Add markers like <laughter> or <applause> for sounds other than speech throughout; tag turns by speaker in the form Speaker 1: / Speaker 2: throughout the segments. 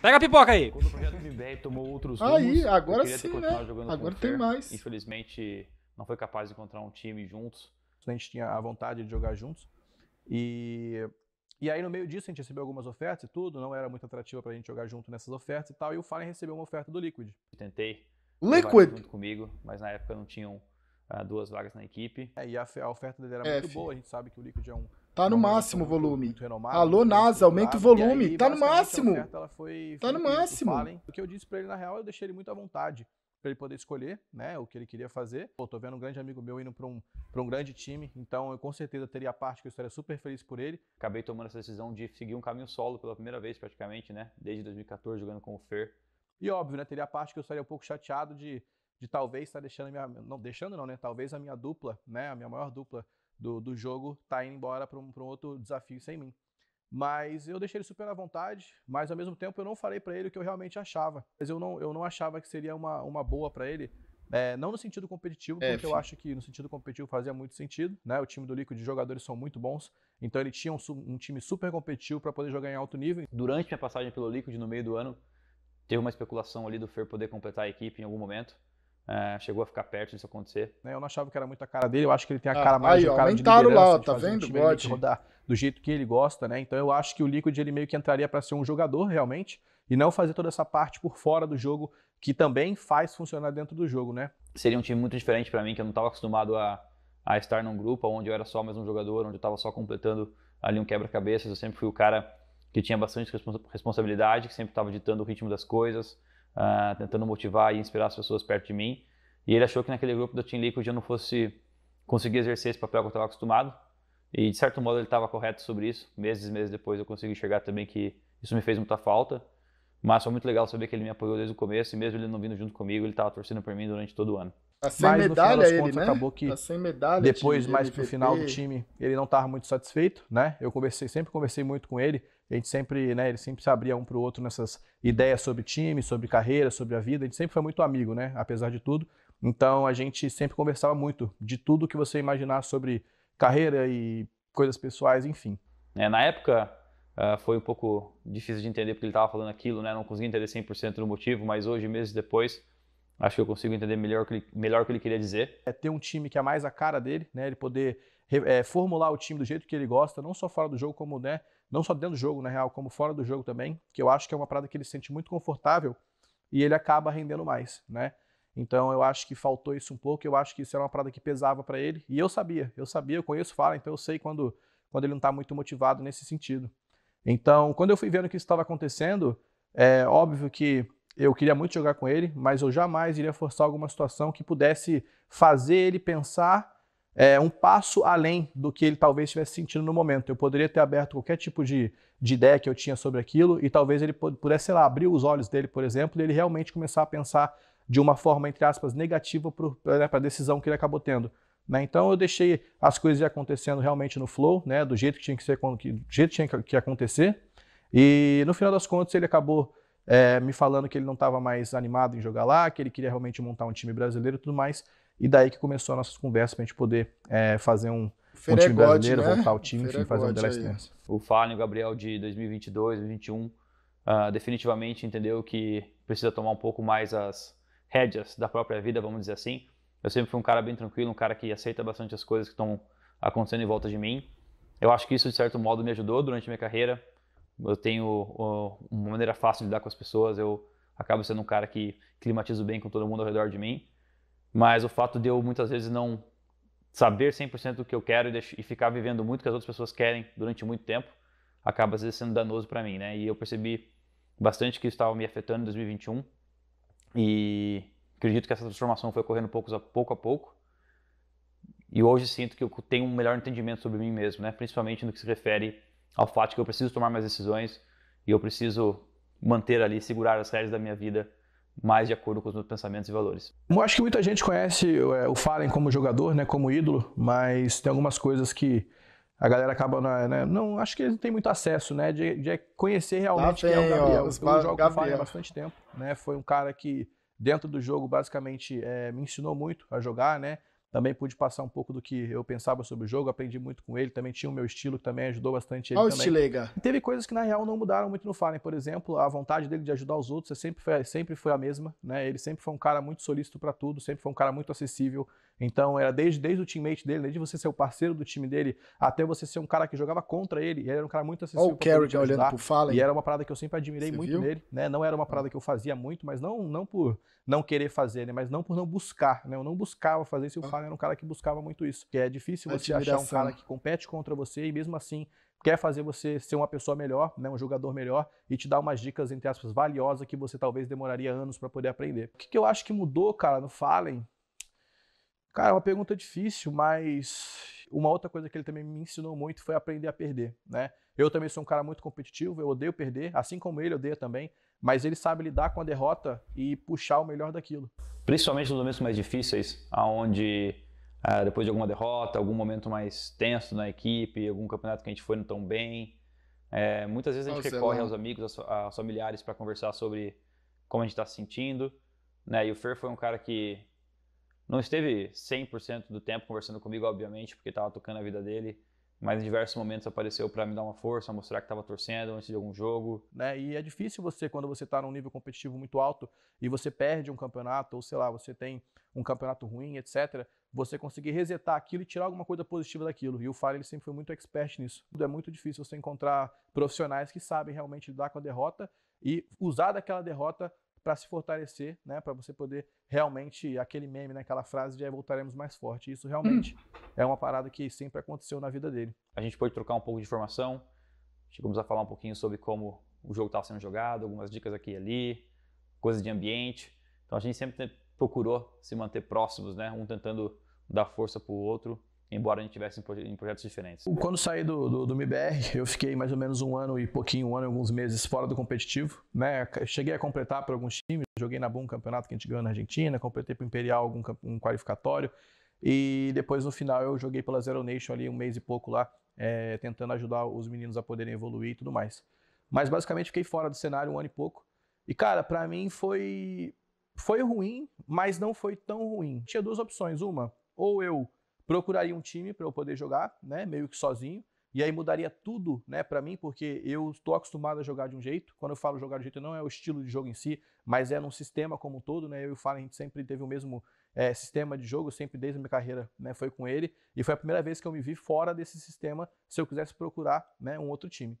Speaker 1: Pega
Speaker 2: a pipoca aí. Quando o projeto
Speaker 3: tomou outros rumos, aí, agora sim, né? Agora tem Fer. mais. Infelizmente, não foi capaz de encontrar um time juntos. A gente tinha a vontade de jogar juntos. E, e aí, no meio disso, a gente recebeu algumas ofertas e tudo. Não era muito atrativo pra gente jogar junto nessas ofertas e tal. E o Fallen recebeu uma oferta do Liquid.
Speaker 2: Tentei. Liquid! Junto comigo, mas
Speaker 3: na época não tinham ah, duas vagas na equipe. É, e a, a, oferta dele era F. É, muito boa. A gente sabe que o Liquid é um
Speaker 4: Tá no máximo o volume. Alô, NASA, aumenta o volume. Aí, tá no máximo. ela
Speaker 3: foi, tá foi no máximo. Fallen. O que eu disse para ele, na real, eu deixei ele muito à vontade para ele poder escolher né, o que ele queria fazer. Pô, tô vendo um grande amigo meu indo para um, pra um grande time, então eu com certeza teria a parte que eu estaria super feliz por ele. Acabei tomando essa decisão de seguir um caminho solo pela primeira vez, praticamente, né? Desde 2014, jogando com o Fer. E óbvio, né? Teria a parte que eu estaria um pouco chateado de, de talvez estar tá deixando deixando minha. Não, deixando não, né? Talvez a minha dupla, né? A minha maior dupla do, do jogo tá indo embora para um, pra um outro desafio sem mim. Mas eu deixei ele super à vontade, mas ao mesmo tempo eu não falei para ele o que eu realmente achava. Mas eu não, eu não achava que seria uma, uma boa para ele. É, não no sentido competitivo, é, porque F. eu acho que no sentido competitivo fazia muito sentido. Né? O time do Liquid, os jogadores são muito bons. Então ele tinha um, um time super competitivo para poder jogar em alto nível. Durante minha passagem pelo Liquid, no
Speaker 2: meio do ano, teve uma especulação ali do Fer poder completar a equipe em algum momento. É, chegou a
Speaker 3: ficar perto disso acontecer. Né, eu não achava que era muito a cara dele, eu acho que ele tem a ah, cara ah, mais aí, ó, cara de liderança, lá, tá então, de tá vendo, um time, rodar do jeito que ele gosta, né? Então eu acho que o Liquid ele meio que entraria para ser um jogador realmente e não fazer toda essa parte por fora do jogo que também faz funcionar dentro do jogo, né? Seria
Speaker 2: um time muito diferente para mim, que eu não estava acostumado a, a estar num grupo onde eu era só mais um jogador, onde eu estava só completando ali um quebra-cabeças. Eu sempre fui o cara que tinha bastante responsabilidade, que sempre estava ditando o ritmo das coisas, uh, tentando motivar e inspirar as pessoas perto de mim. E ele achou que naquele grupo do Team Liquid eu não fosse conseguir exercer esse papel que eu estava acostumado. E de certo modo ele estava correto sobre isso. Meses e meses depois eu consegui enxergar também que isso me fez muita falta. Mas foi muito legal saber que ele me apoiou desde o começo e mesmo ele não vindo junto comigo, ele estava torcendo por mim durante todo o ano.
Speaker 3: Tá sem mas, medalha ele, contas, né? acabou que tá sem medalha, depois, mais pro final do time, ele não estava muito satisfeito, né? Eu conversei, sempre conversei muito com ele. A gente sempre, né, ele sempre se abria um para o outro nessas ideias sobre time, sobre carreira, sobre a vida. A gente sempre foi muito amigo, né, apesar de tudo. Então a gente sempre conversava muito de tudo que você imaginar sobre carreira e coisas pessoais, enfim.
Speaker 2: É, na época uh, foi um pouco difícil de entender porque ele estava falando aquilo, né? Não conseguia entender 100% do motivo, mas hoje, meses depois, acho que eu consigo entender melhor o que ele, melhor que ele queria dizer.
Speaker 3: É ter um time que é mais a cara dele, né? Ele poder é, formular o time do jeito que ele gosta, não só fora do jogo, como né, não só dentro do jogo, na real, como fora do jogo também, que eu acho que é uma parada que ele se sente muito confortável e ele acaba rendendo mais, né? Então eu acho que faltou isso um pouco, eu acho que isso era uma parada que pesava para ele, e eu sabia, eu sabia, eu conheço Fala, então eu sei quando, quando ele não está muito motivado nesse sentido. Então, quando eu fui vendo o que estava acontecendo, é óbvio que eu queria muito jogar com ele, mas eu jamais iria forçar alguma situação que pudesse fazer ele pensar é, um passo além do que ele talvez estivesse sentindo no momento. Eu poderia ter aberto qualquer tipo de, de ideia que eu tinha sobre aquilo e talvez ele pudesse, sei lá, abrir os olhos dele, por exemplo, e ele realmente começar a pensar de uma forma, entre aspas, negativa para né, a decisão que ele acabou tendo. Né? Então eu deixei as coisas acontecendo realmente no flow, né, do jeito que tinha que ser, do jeito que tinha que acontecer. E no final das contas ele acabou é, me falando que ele não estava mais animado em jogar lá, que ele queria realmente montar um time brasileiro e tudo mais. E daí que começou nossas conversas para a gente poder é, fazer um, um time brasileiro, né? voltar ao time, enfim, fazer um The Last Dance.
Speaker 2: O Fallen, o Gabriel de 2022, 2021, uh, definitivamente entendeu que precisa tomar um pouco mais as rédeas da própria vida, vamos dizer assim. Eu sempre fui um cara bem tranquilo, um cara que aceita bastante as coisas que estão acontecendo em volta de mim. Eu acho que isso, de certo modo, me ajudou durante a minha carreira. Eu tenho uma maneira fácil de lidar com as pessoas, eu acabo sendo um cara que climatizo bem com todo mundo ao redor de mim. Mas o fato de eu muitas vezes não saber 100% do que eu quero e, deixar, e ficar vivendo muito o que as outras pessoas querem durante muito tempo, acaba às vezes sendo danoso para mim, né? E eu percebi bastante que isso estava me afetando em 2021 e acredito que essa transformação foi ocorrendo pouco a pouco. A pouco. E hoje sinto que eu tenho um melhor entendimento sobre mim mesmo, né? Principalmente no que se refere ao fato que eu preciso tomar mais decisões e eu preciso manter ali, segurar as regras da minha vida mais de acordo com os meus pensamentos e valores.
Speaker 3: Eu acho que muita gente conhece é, o Fallen como jogador, né, como ídolo, mas tem algumas coisas que a galera acaba na, né, né, não acho que eles não tem muito acesso, né, de, de conhecer realmente quem é o Gabriel. Ó, eu jogo Gabriel. Fallen há bastante tempo, né? Foi um cara que dentro do jogo basicamente é, me ensinou muito a jogar, né? Também pude passar um pouco do que eu pensava sobre o jogo, aprendi muito com ele, também tinha o meu estilo que também ajudou bastante ele Olha também. Estilega. teve coisas que na real não mudaram muito no Fallen, por exemplo, a vontade dele de ajudar os outros é sempre foi, sempre foi a mesma, né? Ele sempre foi um cara muito solícito para tudo, sempre foi um cara muito acessível. Então era desde, desde o teammate dele, desde você ser o parceiro do time dele, até você ser um cara que jogava contra ele, ele era um cara muito acessível. Olha o Carrick olhando pro Fallen. E era uma parada que eu sempre admirei você muito viu? nele, né? Não era uma ah. parada que eu fazia muito, mas não, não por não querer fazer, né? Mas não por não buscar, né? Eu não buscava fazer isso, ah. o Fábio era um cara que buscava muito isso. Que é difícil você achar um cara que compete contra você e mesmo assim quer fazer você ser uma pessoa melhor, né, um jogador melhor e te dar umas dicas entre aspas valiosas que você talvez demoraria anos para poder aprender. O que, que eu acho que mudou, cara, no Fallen? Cara, é uma pergunta difícil, mas uma outra coisa que ele também me ensinou muito foi aprender a perder, né? Eu também sou um cara muito competitivo, eu odeio perder, assim como ele odeia também mas ele sabe lidar com a derrota e puxar o melhor daquilo.
Speaker 2: Principalmente nos momentos mais difíceis, aonde ah, depois de alguma derrota, algum momento mais tenso na equipe, algum campeonato que a gente foi não tão bem, é, muitas vezes a gente recorre aos amigos, aos familiares para conversar sobre como a gente está se sentindo, né? E o Fer foi um cara que não esteve 100% do tempo conversando comigo, obviamente, porque estava tocando a vida dele, mas em diversos
Speaker 3: momentos apareceu para me dar uma força, mostrar que estava torcendo antes de algum jogo. Né? E é difícil você, quando você está num nível competitivo muito alto e você perde um campeonato, ou sei lá, você tem um campeonato ruim, etc., você conseguir resetar aquilo e tirar alguma coisa positiva daquilo. E o Fire ele sempre foi muito expert nisso. É muito difícil você encontrar profissionais que sabem realmente lidar com a derrota e usar daquela derrota para se fortalecer, né? Para você poder realmente aquele meme, né? aquela frase de voltaremos mais forte. Isso realmente hum. é uma parada que sempre aconteceu na vida dele.
Speaker 2: A gente pôde trocar um pouco de informação. Chegamos a falar um pouquinho sobre como o jogo estava sendo jogado, algumas dicas aqui e ali, coisas de ambiente. Então a gente sempre procurou se manter próximos, né? Um tentando dar força para o outro embora a gente estivesse em projetos diferentes. Quando
Speaker 3: saí do, do, do, MBR, eu fiquei mais ou menos um ano e pouquinho, um ano e alguns meses fora do competitivo. Né? Cheguei a completar para alguns times, joguei na BUM um campeonato que a gente ganhou na Argentina, completei para o Imperial algum um qualificatório. E depois, no final, eu joguei pela Zero Nation ali um mês e pouco lá, é, tentando ajudar os meninos a poderem evoluir e tudo mais. Mas basicamente fiquei fora do cenário um ano e pouco. E cara, para mim foi foi ruim, mas não foi tão ruim. Tinha duas opções. Uma, ou eu procuraria um time para eu poder jogar, né, meio que sozinho, e aí mudaria tudo, né, para mim, porque eu estou acostumado a jogar de um jeito. Quando eu falo jogar de um jeito, não é o estilo de jogo em si, mas é num sistema como um todo, né? Eu e o Fallen, a gente sempre teve o mesmo é, sistema de jogo, sempre desde a minha carreira, né, foi com ele, e foi a primeira vez que eu me vi fora desse sistema, se eu quisesse procurar, né, um outro time.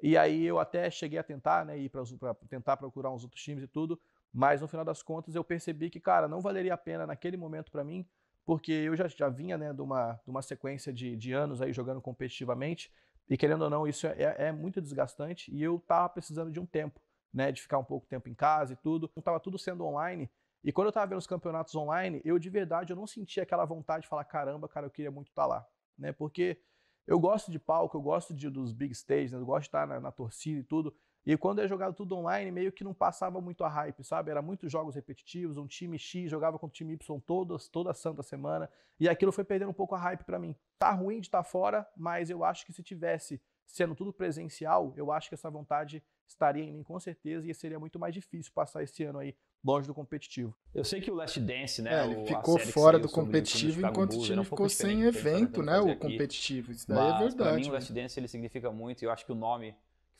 Speaker 3: E aí eu até cheguei a tentar, né, ir para tentar procurar uns outros times e tudo, mas no final das contas eu percebi que, cara, não valeria a pena naquele momento para mim porque eu já, já vinha né, de, uma, de uma sequência de, de anos aí jogando competitivamente, e querendo ou não, isso é, é muito desgastante, e eu estava precisando de um tempo, né, de ficar um pouco tempo em casa e tudo, estava então tudo sendo online, e quando eu estava vendo os campeonatos online, eu de verdade eu não sentia aquela vontade de falar, caramba, cara, eu queria muito estar tá lá, né, porque eu gosto de palco, eu gosto de, dos big stages, né, eu gosto de estar tá na, na torcida e tudo, e quando é jogado tudo online, meio que não passava muito a hype, sabe? Era muitos jogos repetitivos, um time X jogava contra o time Y todos toda santa semana, e aquilo foi perdendo um pouco a hype para mim. Tá ruim de estar tá fora, mas eu acho que se tivesse sendo tudo presencial, eu acho que essa vontade estaria em mim com certeza e seria muito mais difícil passar esse ano aí longe do competitivo. Eu sei que o Last Dance, né? É, ele ficou
Speaker 4: fora do competitivo enquanto o time ficou sem evento, né? O competitivo. Isso daí é mas, é verdade. Pra mim, o
Speaker 2: Last né? Dance ele significa muito e eu acho que o nome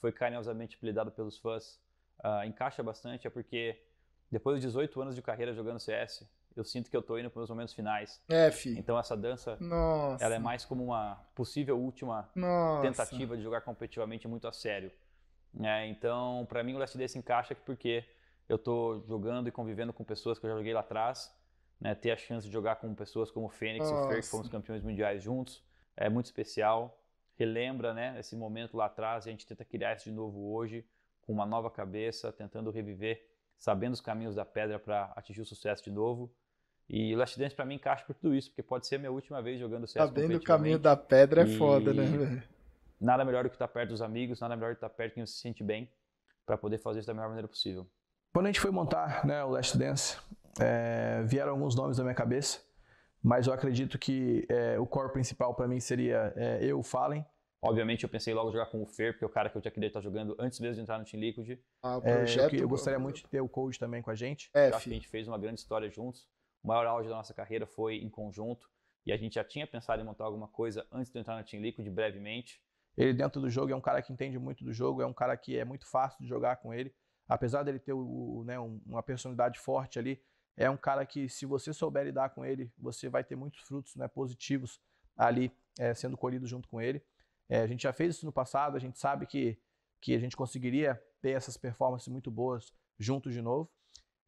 Speaker 2: foi carinhosamente apelidado pelos fãs, uh, encaixa bastante, é porque depois dos 18 anos de carreira jogando CS, eu sinto que eu tô indo para os momentos finais. É, fi. Então essa dança, Nossa. ela é mais como uma possível última Nossa. tentativa de jogar competitivamente muito a sério. É, então, para mim o Last Day se encaixa porque eu tô jogando e convivendo com pessoas que eu já joguei lá atrás, né, ter a chance de jogar com pessoas como o Fênix Nossa. e o Fer, que fomos campeões mundiais juntos, é muito especial relembra né, esse momento lá atrás e a gente tenta criar isso de novo hoje, com uma nova cabeça, tentando reviver, sabendo os caminhos da pedra para atingir o sucesso de novo. E Last Dance para mim encaixa por tudo isso, porque pode ser a minha última vez jogando CS Sabendo o caminho da pedra é foda, né, velho? Nada melhor do que estar tá perto dos amigos, nada melhor do que estar tá perto de quem se sente bem, para poder fazer isso da melhor maneira possível.
Speaker 3: Quando a gente foi montar né, o Last Dance, é, vieram alguns nomes na minha cabeça mas eu acredito que é, o core principal para mim seria é, eu, Fallen.
Speaker 2: Obviamente eu pensei logo jogar com o Fer, porque é o cara que eu já queria estar jogando antes mesmo de entrar no Team Liquid.
Speaker 3: Ah, projeto, é, eu, eu, gostaria muito de ter o Cold também com a gente. É, acho que a
Speaker 2: gente fez uma grande história juntos. O maior auge da nossa carreira foi em conjunto. E a gente já tinha pensado em montar alguma coisa antes de entrar no Team Liquid, brevemente.
Speaker 3: Ele dentro do jogo é um cara que entende muito do jogo, é um cara que é muito fácil de jogar com ele. Apesar dele ter o, né, uma personalidade forte ali, é um cara que, se você souber lidar com ele, você vai ter muitos frutos né, positivos ali é, sendo colhido junto com ele. É, a gente já fez isso no passado, a gente sabe que, que a gente conseguiria ter essas performances muito boas junto de novo.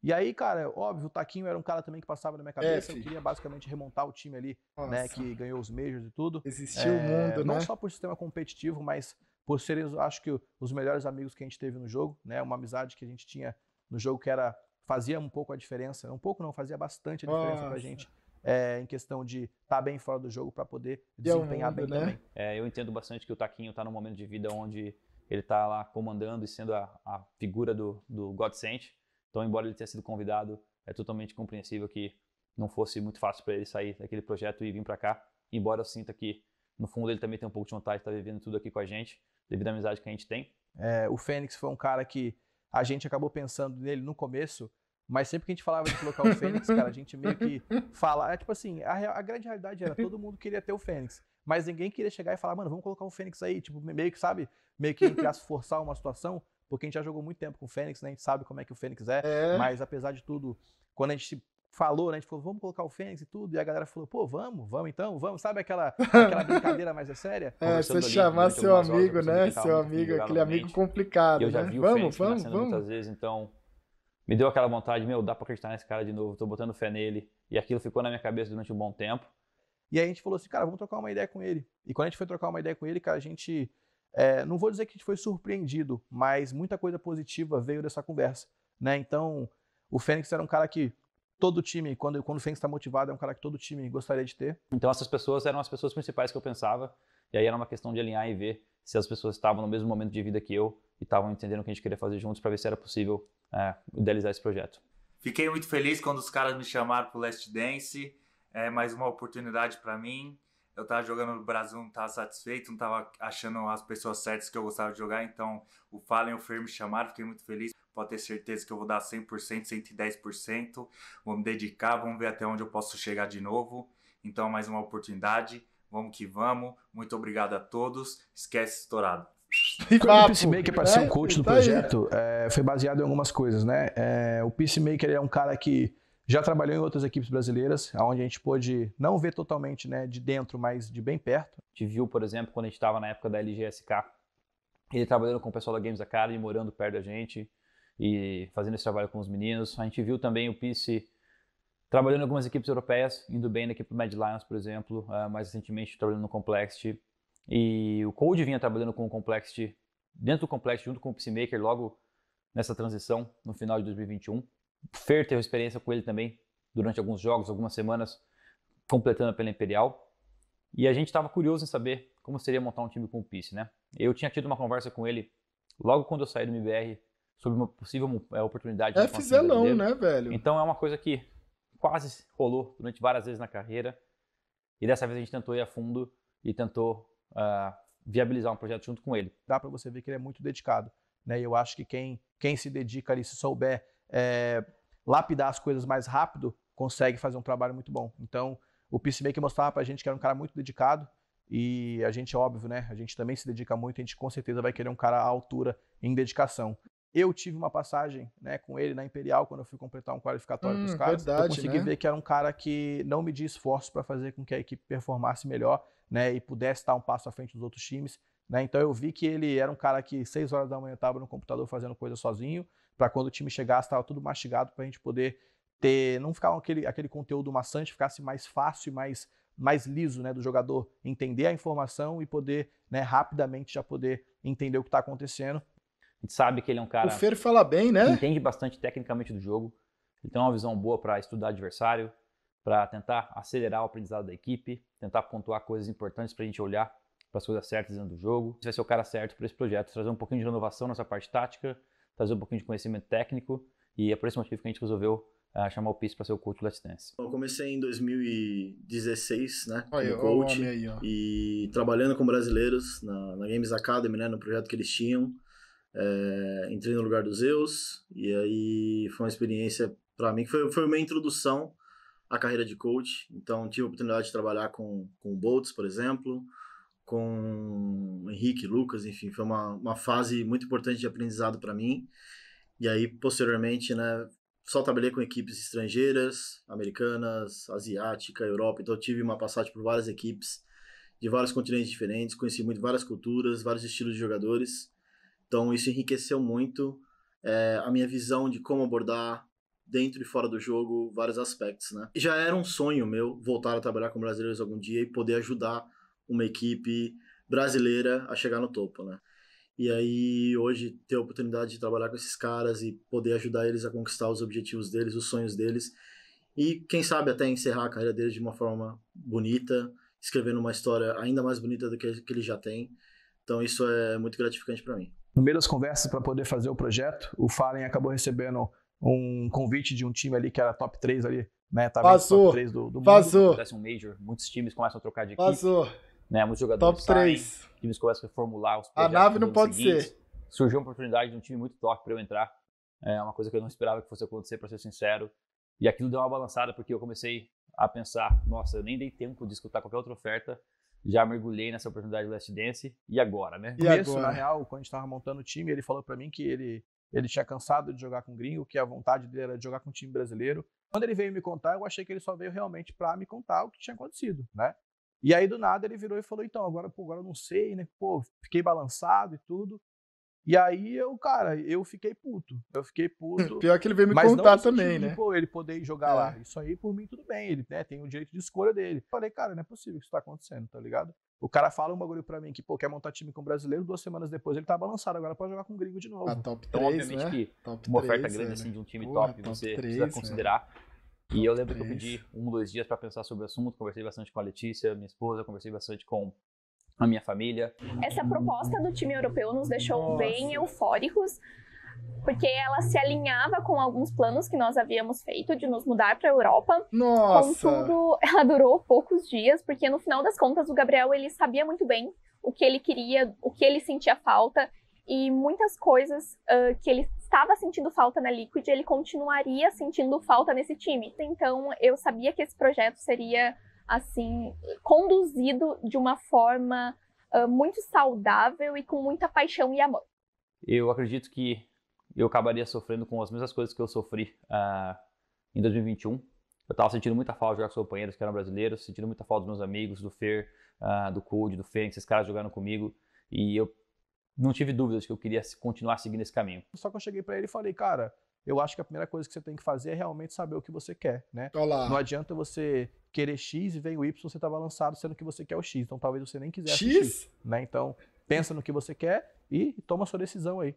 Speaker 3: E aí, cara, óbvio, o Taquinho era um cara também que passava na minha é, cabeça. eu queria basicamente remontar o time ali, né, Nossa. né? Que ganhou os Majors e tudo. Existiu o eh, mundo, né? Não só por sistema competitivo, mas por serem, acho que, os melhores amigos que a gente teve no jogo, né? Uma amizade que a gente tinha no jogo que era fazia um pouco a diferença, um pouco não, fazia bastante a diferença para a gente. É, em questão de estar tá bem fora do jogo para poder é desempenhar mundo, bem né? também.
Speaker 2: É, eu entendo bastante que o Taquinho está num momento de vida onde ele está lá comandando e sendo a, a figura do, do Godsent. Então, embora ele tenha sido convidado, é totalmente compreensível que não fosse muito fácil para ele sair daquele projeto e vir para cá. Embora eu sinta que, no fundo, ele também tem um pouco de vontade de estar tá vivendo tudo aqui com a gente, devido à amizade que a gente tem.
Speaker 3: É, o Fênix foi um cara que a gente acabou pensando nele no começo, mas sempre que a gente falava de colocar o Fênix, cara, a gente meio que fala. É, tipo assim, a, a, grande realidade era todo mundo queria ter o Fênix. Mas ninguém queria chegar e falar, mano, vamos colocar um Fênix aí. Tipo, meio que, sabe? Meio que forçar uma situação, porque a gente já jogou muito tempo com o Fênix, né? A gente sabe como é que o Fênix é. é. Mas apesar de tudo, quando a gente falou, né? A gente falou, vamos colocar o Fênix e tudo. E a galera falou, pô, vamos, vamos então, vamos. Sabe aquela, <laughs> aquela brincadeira mais é séria? É, você chamar seu amigo, né? Seu amigo, aquele
Speaker 4: amigo complicado. Eu já né? vi o vamos, Fênix vamos, vamos.
Speaker 2: muitas vezes, então me deu aquela vontade, meu, dá pra acreditar nesse cara de novo, tô botando fé nele. E aquilo ficou na minha
Speaker 3: cabeça durante um bom tempo. E aí a gente falou assim, cara, vamos trocar uma ideia com ele. E quando a gente foi trocar uma ideia com ele, cara, a gente. É, não vou dizer que a gente foi surpreendido, mas muita coisa positiva veio dessa conversa. Né? Então, o Fênix era um cara que todo time, quando, quando o Fênix está motivado, é um cara que todo time gostaria de ter.
Speaker 2: Então essas pessoas eram as pessoas principais que eu pensava, e aí era uma questão de alinhar e ver se as pessoas estavam no mesmo momento de vida que eu e estavam entendendo o que a gente queria fazer juntos para ver se era possível é, idealizar esse projeto.
Speaker 5: Fiquei muito feliz quando os caras me chamaram para o Last Dance, é mais uma oportunidade para mim eu tava jogando no Brasil, não tava satisfeito, não tava achando as pessoas certas que eu gostava de jogar, então o Fallen e o Fer me chamaram, fiquei muito feliz. Pode ter certeza que eu vou dar 100%, 110%, vou me dedicar, vamos ver até onde eu posso chegar de novo. Então, mais uma oportunidade, vamos que vamos. Muito obrigado a todos, esquece estourado.
Speaker 3: E <laughs> quando ah, o Peacemaker para ser um coach é, do tá projeto, é, foi baseado em algumas coisas, né? É, o Peacemaker é um cara que já trabalhou em outras equipes brasileiras, onde a gente pôde não ver totalmente né, de dentro, mas de bem perto. A
Speaker 2: gente viu, por exemplo, quando a gente estava na época da LGSK, ele trabalhando com o pessoal da Games Academy, morando perto da gente e fazendo esse trabalho com os meninos. A gente viu também o Pisse trabalhando em algumas equipes europeias, indo bem na equipe Mad Lions, por exemplo, ah, mais recentemente trabalhando no Complexity. E o Code vinha trabalhando com o Complexity, dentro do Complexity, junto com o Maker, logo nessa transição, no final de 2021. Fer teve experiência com ele também durante alguns jogos, algumas semanas, completando pela Imperial. E a gente estava curioso em saber como seria montar um time com o Pisse, né? Eu tinha tido uma conversa com ele logo quando eu saí do MBR sobre uma possível é, oportunidade. É fizer né, velho? Então é uma coisa que quase rolou durante várias vezes na carreira. E dessa vez a gente tentou ir a fundo e tentou uh, viabilizar
Speaker 3: um projeto junto com ele. Dá para você ver que ele é muito dedicado. Né? Eu acho que quem, quem se dedica ali, se souber é, lapidar as coisas mais rápido, consegue fazer um trabalho muito bom. Então, o Peacemaker mostrava pra gente que era um cara muito dedicado e a gente, é óbvio, né? A gente também se dedica muito, a gente com certeza vai querer um cara à altura em dedicação. Eu tive uma passagem né, com ele na Imperial quando eu fui completar um qualificatório hum, caras. Verdade, eu consegui né? ver que era um cara que não media esforço para fazer com que a equipe performasse melhor né, e pudesse estar um passo à frente dos outros times. Né? Então eu vi que ele era um cara que seis horas da manhã estava no computador fazendo coisa sozinho, para quando o time chegasse, estava tudo mastigado para a gente poder ter, não ficar aquele, aquele conteúdo maçante, ficasse mais fácil e mais, mais liso né, do jogador entender a informação e poder né, rapidamente já poder entender o que está acontecendo. A
Speaker 2: gente sabe que ele é um cara. O Fer fala bem, né? Entende bastante tecnicamente do jogo. Ele tem uma visão boa para estudar adversário, para tentar acelerar o aprendizado da equipe, tentar pontuar coisas importantes para a gente olhar para as coisas certas dentro do jogo. Esse vai ser o cara certo para esse projeto, trazer um pouquinho de renovação nessa parte tática, trazer um pouquinho de conhecimento técnico e é por esse motivo que a gente resolveu uh, chamar o Pisse para ser o coach do Let's Dance.
Speaker 4: Eu comecei em 2016, né, como coach aí, e trabalhando com brasileiros na, na, Games Academy, né, no projeto que eles tinham. É, entrei no lugar dos Zeus e aí foi uma experiência para mim que foi, foi uma introdução à carreira de coach. Então tive a oportunidade de trabalhar com, com o Boltz, por exemplo, com Henrique, Lucas, enfim, foi uma, uma fase muito importante de aprendizado para mim. E aí, posteriormente, né, só trabalhei com equipes estrangeiras, americanas, asiática, Europa, então eu tive uma passagem por várias equipes de vários continentes diferentes, conheci muito várias culturas, vários estilos de jogadores. Então isso enriqueceu muito é, a minha visão de como abordar dentro e fora do jogo vários aspectos, né? Já era um sonho meu voltar a trabalhar com brasileiros algum dia e poder ajudar uma equipe brasileira a chegar no topo, né? E aí hoje ter a oportunidade de trabalhar com esses caras e poder ajudar eles a conquistar os objetivos deles, os sonhos deles e quem sabe até encerrar a carreira deles de uma forma bonita, escrevendo uma história ainda mais bonita do que, que ele já tem. Então isso é muito gratificante para mim.
Speaker 3: No meio das conversas para poder fazer o projeto, o Fallen acabou recebendo um convite de um time ali que era top 3 ali, né? Tava passou, top 3 do, do mundo. Passou.
Speaker 2: Acontece um Major, muitos times começam a trocar de equipe. Passou. Né? Muitos jogadores Top saem, 3. times começam a formular os projetos. A nave não pode seguinte. ser. Surgiu uma oportunidade de um time muito top para eu entrar. É uma coisa que eu não esperava que fosse acontecer, para ser sincero. E aquilo deu uma balançada, porque eu comecei a pensar, nossa, eu nem dei tempo de escutar qualquer outra oferta, já mergulhei nessa oportunidade do Last Dance, e
Speaker 5: agora, né? E isso, agora? na
Speaker 3: real, quando a gente estava montando o time, ele falou para mim que ele, ele tinha cansado de jogar com gringo, que a vontade dele era de jogar com um time brasileiro. Quando ele veio me contar, eu achei que ele só veio realmente para me contar o que tinha acontecido, né? E aí, do nada, ele virou e falou: então, agora, pô, agora eu não sei, né? Pô, fiquei balançado e tudo. E aí, eu, cara, eu fiquei puto. Eu fiquei hum, puto. Pior que ele veio me contar também, né? pô, ele poder jogar é. lá. Isso aí, por mim, tudo bem. Ele né, tem o direito de escolha dele. Falei, cara, não é possível que isso tá acontecendo, tá ligado? O cara fala um bagulho pra mim que, pô, quer montar time com brasileiro, duas semanas depois ele tá balançado agora pode jogar com gringo de ah, novo. A top 3, então, obviamente né? que top uma 3,
Speaker 6: oferta grande, é, assim, de um né? time Porra, top, top, você 3, precisa considerar.
Speaker 2: E eu lembro que eu é pedi um, dois dias para pensar sobre o assunto, conversei bastante com a Letícia, minha esposa, conversei bastante com a minha família. Essa
Speaker 7: proposta do time europeu nos deixou Nossa. bem eufóricos, porque ela se alinhava com alguns planos que nós havíamos feito de nos mudar para a Europa. Nossa! Contudo, ela durou poucos dias, porque no final das contas o Gabriel ele sabia muito bem o que ele queria, o que ele sentia falta e muitas coisas uh, que ele estava sentindo falta na Liquid, ele continuaria sentindo falta nesse time. Então, eu sabia que esse projeto seria, assim, conduzido de uma forma uh, muito saudável e com muita paixão e amor.
Speaker 2: Eu acredito que eu acabaria sofrendo com as mesmas coisas que eu sofri uh, em 2021. Eu estava sentindo muita falta de jogar com os companheiros que eram brasileiros, sentindo muita falta dos meus amigos, do Fer, uh, do Code, do Fênix, esses caras jogando comigo. E eu não tive dúvidas que eu queria continuar seguindo esse caminho.
Speaker 3: Só que eu cheguei para ele e falei, cara, eu acho que a primeira coisa que você tem que fazer é realmente saber o que você quer, né? Olá. Tá não adianta você querer X e vem o Y, você tá balançado, sendo que você quer o X. Então talvez você nem quisesse X? X né? Então pensa no que você quer e toma a sua decisão aí.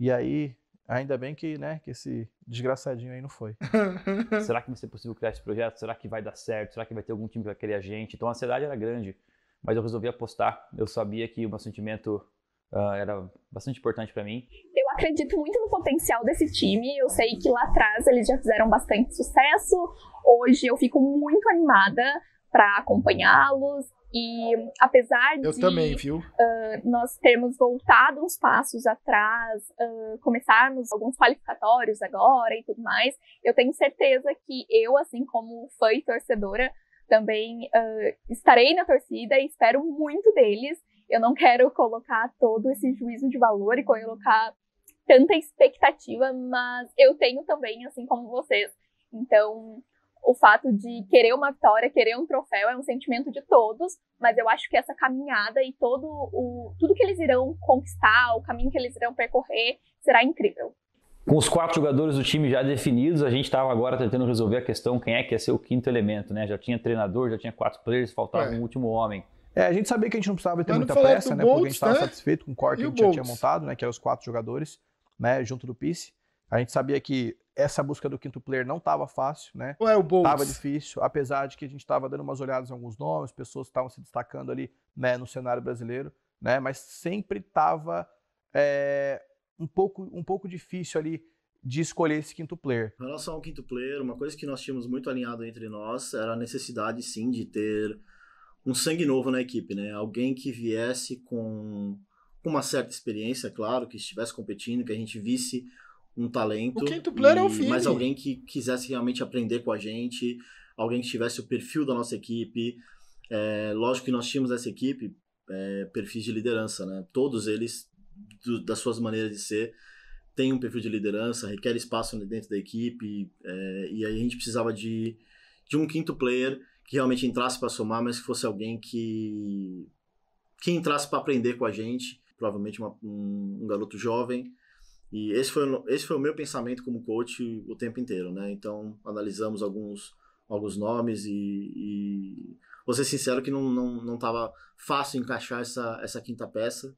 Speaker 3: E aí, ainda bem que, né, que esse desgraçadinho aí não foi. <laughs> Será que vai ser possível criar esse projeto? Será que vai dar certo?
Speaker 2: Será que vai ter algum time que vai querer a gente? Então a ansiedade era grande, mas eu resolvi apostar. Eu sabia que o meu sentimento Uh, era bastante importante para mim.
Speaker 7: Eu acredito muito no potencial desse time. Eu sei que lá atrás eles já fizeram bastante sucesso. Hoje eu fico muito animada para acompanhá-los. E apesar eu de
Speaker 4: uh,
Speaker 7: nós termos voltado uns passos atrás, uh, começarmos alguns qualificatórios agora e tudo mais, eu tenho certeza que eu, assim como fã e torcedora, também estarei na torcida e espero muito deles eu não quero colocar todo esse juízo de valor e colocar tanta expectativa, mas eu tenho também, assim como vocês. Então, o fato de querer uma vitória, querer um troféu é um sentimento de todos, mas eu acho que essa caminhada e todo o tudo que eles irão conquistar, o caminho que eles irão percorrer, será incrível.
Speaker 2: Com os quatro jogadores do time já definidos, a gente estava agora tentando resolver a questão quem é que ia ser o quinto elemento, né? Já tinha treinador, já tinha quatro players, faltava é. um último homem.
Speaker 3: É, a gente sabia que a gente não precisava ter muita pressa, né? porque a gente estava né? satisfeito com o core que a gente já tinha montado, né? Que eram é os quatro jogadores, né? Junto do Pice. A gente sabia que essa busca do quinto player não estava fácil, né? Ué, o Boltz. Tava difícil, apesar de que a gente estava dando umas olhadas em alguns nomes, pessoas estavam se destacando ali, né? No cenário brasileiro, né? Mas sempre estava é, um, pouco, um pouco difícil ali de escolher esse quinto player.
Speaker 4: Em relação ao quinto player, uma coisa que nós tínhamos muito alinhado entre nós era a necessidade, sim, de ter um sangue novo na equipe, né? Alguém que viesse com uma certa experiência, claro, que estivesse competindo, que a gente visse um talento. O quinto player e, é o filho. Mas alguém que quisesse realmente aprender com a gente, alguém que tivesse o perfil da nossa equipe. É, lógico que nós tínhamos nessa equipe é, perfis de liderança, né? Todos eles, do, das suas maneiras de ser, têm um perfil de liderança, requer espaço dentro da equipe, é, e aí a gente precisava de, de um quinto player que realmente entrasse para somar, mas que fosse alguém que, que entrasse para aprender com a gente, provavelmente uma, um, um, garoto jovem. E esse foi, esse foi o meu pensamento como coach o tempo inteiro, né? Então, analisamos alguns, alguns nomes e, e vou ser sincero que não estava não, não estava fácil encaixar essa, essa quinta peça,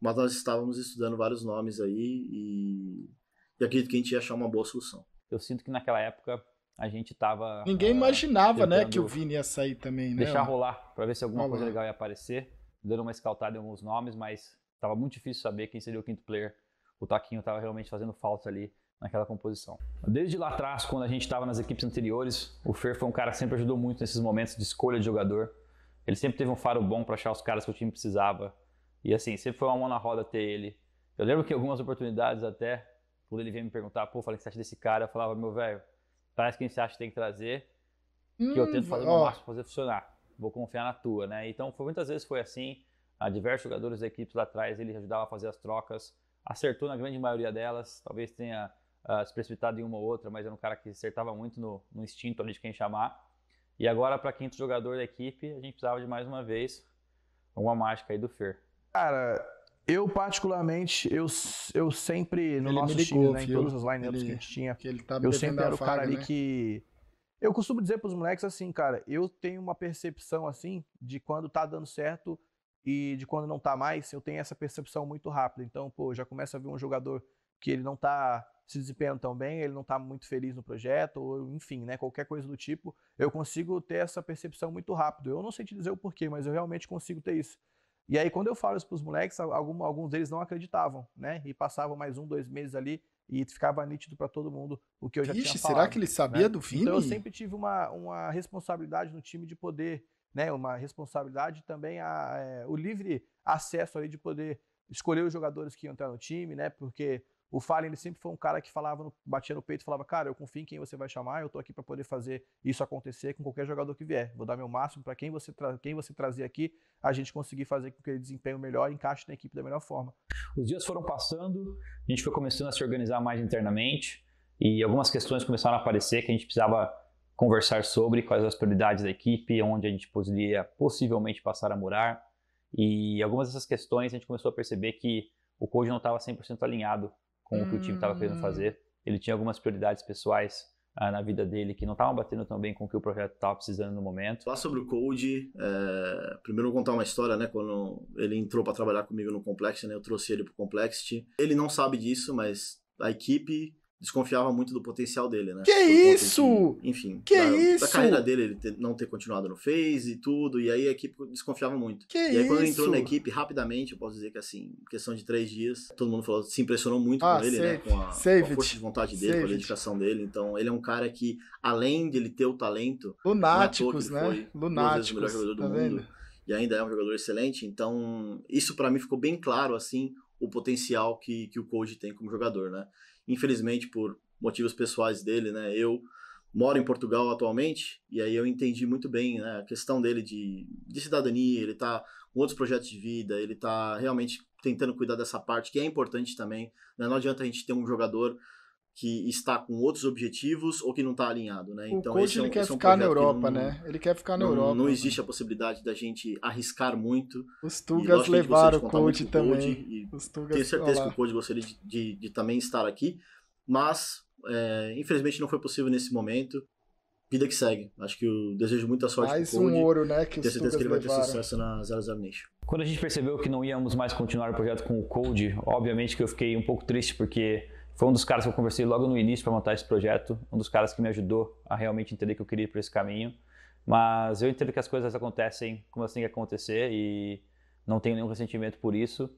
Speaker 4: mas nós estávamos estudando vários nomes aí e, e acredito que a gente ia achar uma boa solução. Eu sinto
Speaker 2: que naquela época a gente tava. Ninguém uh, imaginava, né, que o Vini
Speaker 4: ia sair também, né? Deixar rolar,
Speaker 2: para ver se alguma Olá. coisa legal ia aparecer. Dando uma escaltada em alguns nomes, mas tava muito difícil saber quem seria o quinto player. O Taquinho tava realmente fazendo falta ali naquela composição. Desde lá atrás, quando a gente estava nas equipes anteriores, o Fer foi um cara que sempre ajudou muito nesses momentos de escolha de jogador. Ele sempre teve um faro bom para achar os caras que o time precisava. E assim, sempre foi uma mão na roda ter ele. Eu lembro que algumas oportunidades até, quando ele veio me perguntar, pô, falei, o que você acha desse cara? Eu falava, meu velho, traz quem você acha que tem que trazer, hum, que eu hum, tento fazer o meu máximo para fazer funcionar. Vou confiar na tua, né? Então, foi, muitas vezes foi assim. A ah, diversos jogadores da equipe lá atrás, ele ajudava a fazer as trocas, acertou na grande maioria delas, talvez tenha uh, se precipitado em uma ou outra, mas era um cara que acertava muito no, no instinto ali de quem chamar. E agora, para quinto jogador da equipe, a gente precisava de mais uma vez
Speaker 3: alguma mágica aí do Fer. Cara, eu, particularmente, eu, eu sempre, no ele nosso time, né, em todas as lineups que a gente tinha, tá eu sempre era o cara ali né? que. Eu costumo dizer para os moleques assim, cara, eu tenho uma percepção assim de quando tá dando certo e de quando não tá mais, eu tenho essa percepção muito rápida. Então, pô, já começa a ver um jogador que ele não tá se desempenhando tão bem, ele não tá muito feliz no projeto, ou enfim, né, qualquer coisa do tipo, eu consigo ter essa percepção muito rápido. Eu não sei te dizer o porquê, mas eu realmente consigo ter isso. E aí, quando eu falo isso para os moleques, algum, alguns deles não acreditavam, né? E passavam mais um, dois meses ali e ficava nítido para todo mundo o que eu já Ixi, tinha falado. será que ele né? sabia né? do Vini? Então, eu sempre tive uma, uma responsabilidade no time de poder, né? Uma responsabilidade também, a, é, o livre acesso ali de poder escolher os jogadores que iam entrar no time, né? Porque o Fallen ele sempre foi um cara que falava, no, batia no peito e falava, cara, eu confio em quem você vai chamar, eu tô aqui para poder fazer isso acontecer com qualquer jogador que vier. Vou dar meu máximo para quem você quem você trazer aqui, a gente conseguir fazer com que ele desempenhe o melhor, encaixe na equipe da melhor forma. Os dias foram passando,
Speaker 2: a gente foi começando a se organizar mais internamente e algumas questões começaram a aparecer que a gente precisava conversar sobre quais as prioridades da equipe, onde a gente poderia possivelmente passar a morar. E algumas dessas questões a gente começou a perceber que o coach não estava 100% alinhado com o que o time estava querendo hum. fazer. Ele tinha algumas prioridades pessoais ah, na vida dele que não estavam batendo tão bem com o que o projeto estava precisando no momento.
Speaker 4: Falar sobre o Code, eh, é... primeiro vou contar uma história, né? Quando ele entrou para trabalhar comigo no Complexity, né? Eu trouxe ele para o Complexity. Ele não sabe disso, mas a equipe desconfiava muito do potencial dele, né? Que isso! enfim. Que da, isso! Da carreira dele, ele ter, não ter continuado no Face e tudo, e aí a equipe desconfiava muito. Que isso! e aí quando ele entrou na equipe, rapidamente, eu posso dizer que assim, questão de três dias, todo mundo falou, se impressionou muito ah, com ele, né? save, né? Com a, com a, força de vontade dele, save com a dedicação dele. Então, ele é um cara que, além de ele ter o talento... Lunáticos, né? Foi Lunáticos, o melhor jogador do tá mundo. E ainda é um jogador excelente, então isso para mim ficou bem claro, assim, o potencial que, que o coach tem como jogador, né? infelizmente por motivos pessoais dele, né? Eu moro em Portugal atualmente e aí eu entendi muito bem né, a questão dele de, de cidadania, ele está com outros projetos de vida, ele está realmente tentando cuidar dessa parte que é importante também. Né? Não adianta a gente ter um jogador que está com outros objetivos ou que não está alinhado, né? O então coach, esse é um, ele quer é um ficar na Europa, não, né? Ele quer ficar na não, Europa. Não né? existe né? a possibilidade da gente arriscar muito. Os Tugas levaram o coach também. Os Tugas tenho certeza olá. que o coach gostaria de, de, de também estar aqui, mas é, infelizmente não foi possível nesse momento. Vida que segue. Acho que eu desejo muita sorte mais pro Code. um ouro, né? Que tenho certeza que ele vai ter sucesso na Zero Zero Nation.
Speaker 2: Quando a gente percebeu que não íamos mais continuar o projeto com o Code, obviamente que eu fiquei um pouco triste porque foi um dos caras que eu conversei logo no início para montar esse projeto, um dos caras que me ajudou a realmente entender que eu queria ir por esse caminho. Mas eu entendo que as coisas acontecem como elas têm que acontecer e não tenho nenhum ressentimento por isso.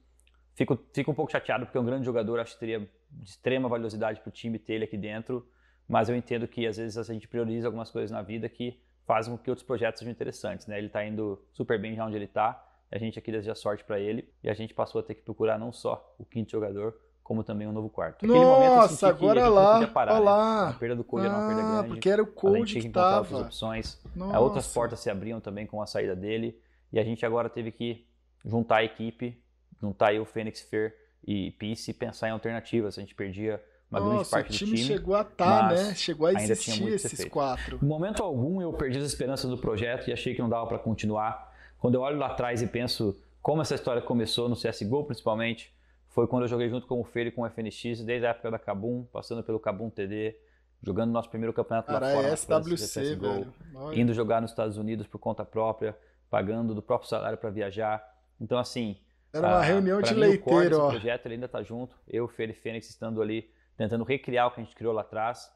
Speaker 2: Fico, fico um pouco chateado porque é um grande jogador, acho que teria de extrema valiosidade para o time ter ele aqui dentro. Mas eu entendo que às vezes a gente prioriza algumas coisas na vida que fazem com que outros projetos sejam interessantes. Né? Ele está indo super bem já onde ele está. A gente aqui deseja sorte para ele e a gente passou a ter que procurar não só o quinto jogador, como também o um novo quarto. Naquele Nossa, momento, agora que lá, parar, olha lá. Né? A perda do Code ah, era uma perda ah, grande. porque era o Code que estava. outras opções. Eh, Nossa. Outras portas se abriam também com a saída dele. E a gente agora teve que juntar a equipe, juntar aí o Fênix Fair e Peace e pensar em alternativas. A gente perdia uma Nossa, grande parte do time do time. chegou a estar, tá, né? Chegou a existir esses quatro. Em momento algum eu perdi as esperanças do projeto e achei que não dava para continuar. Quando eu olho lá atrás e penso como essa história começou no CSGO principalmente, foi quando eu joguei junto com o Feire com o FNX, desde a época da Kabum, passando pelo Kabum TD, jogando nosso primeiro campeonato Cara, lá fora. É SWC, velho. Indo jogar nos Estados Unidos por conta própria, pagando do próprio salário para viajar. Então, assim. Era uma a, ah, reunião de mim, leiteiro, ó. O projeto ele ainda está junto. Eu, Feire e Fênix estando ali, tentando recriar o que a gente criou lá atrás.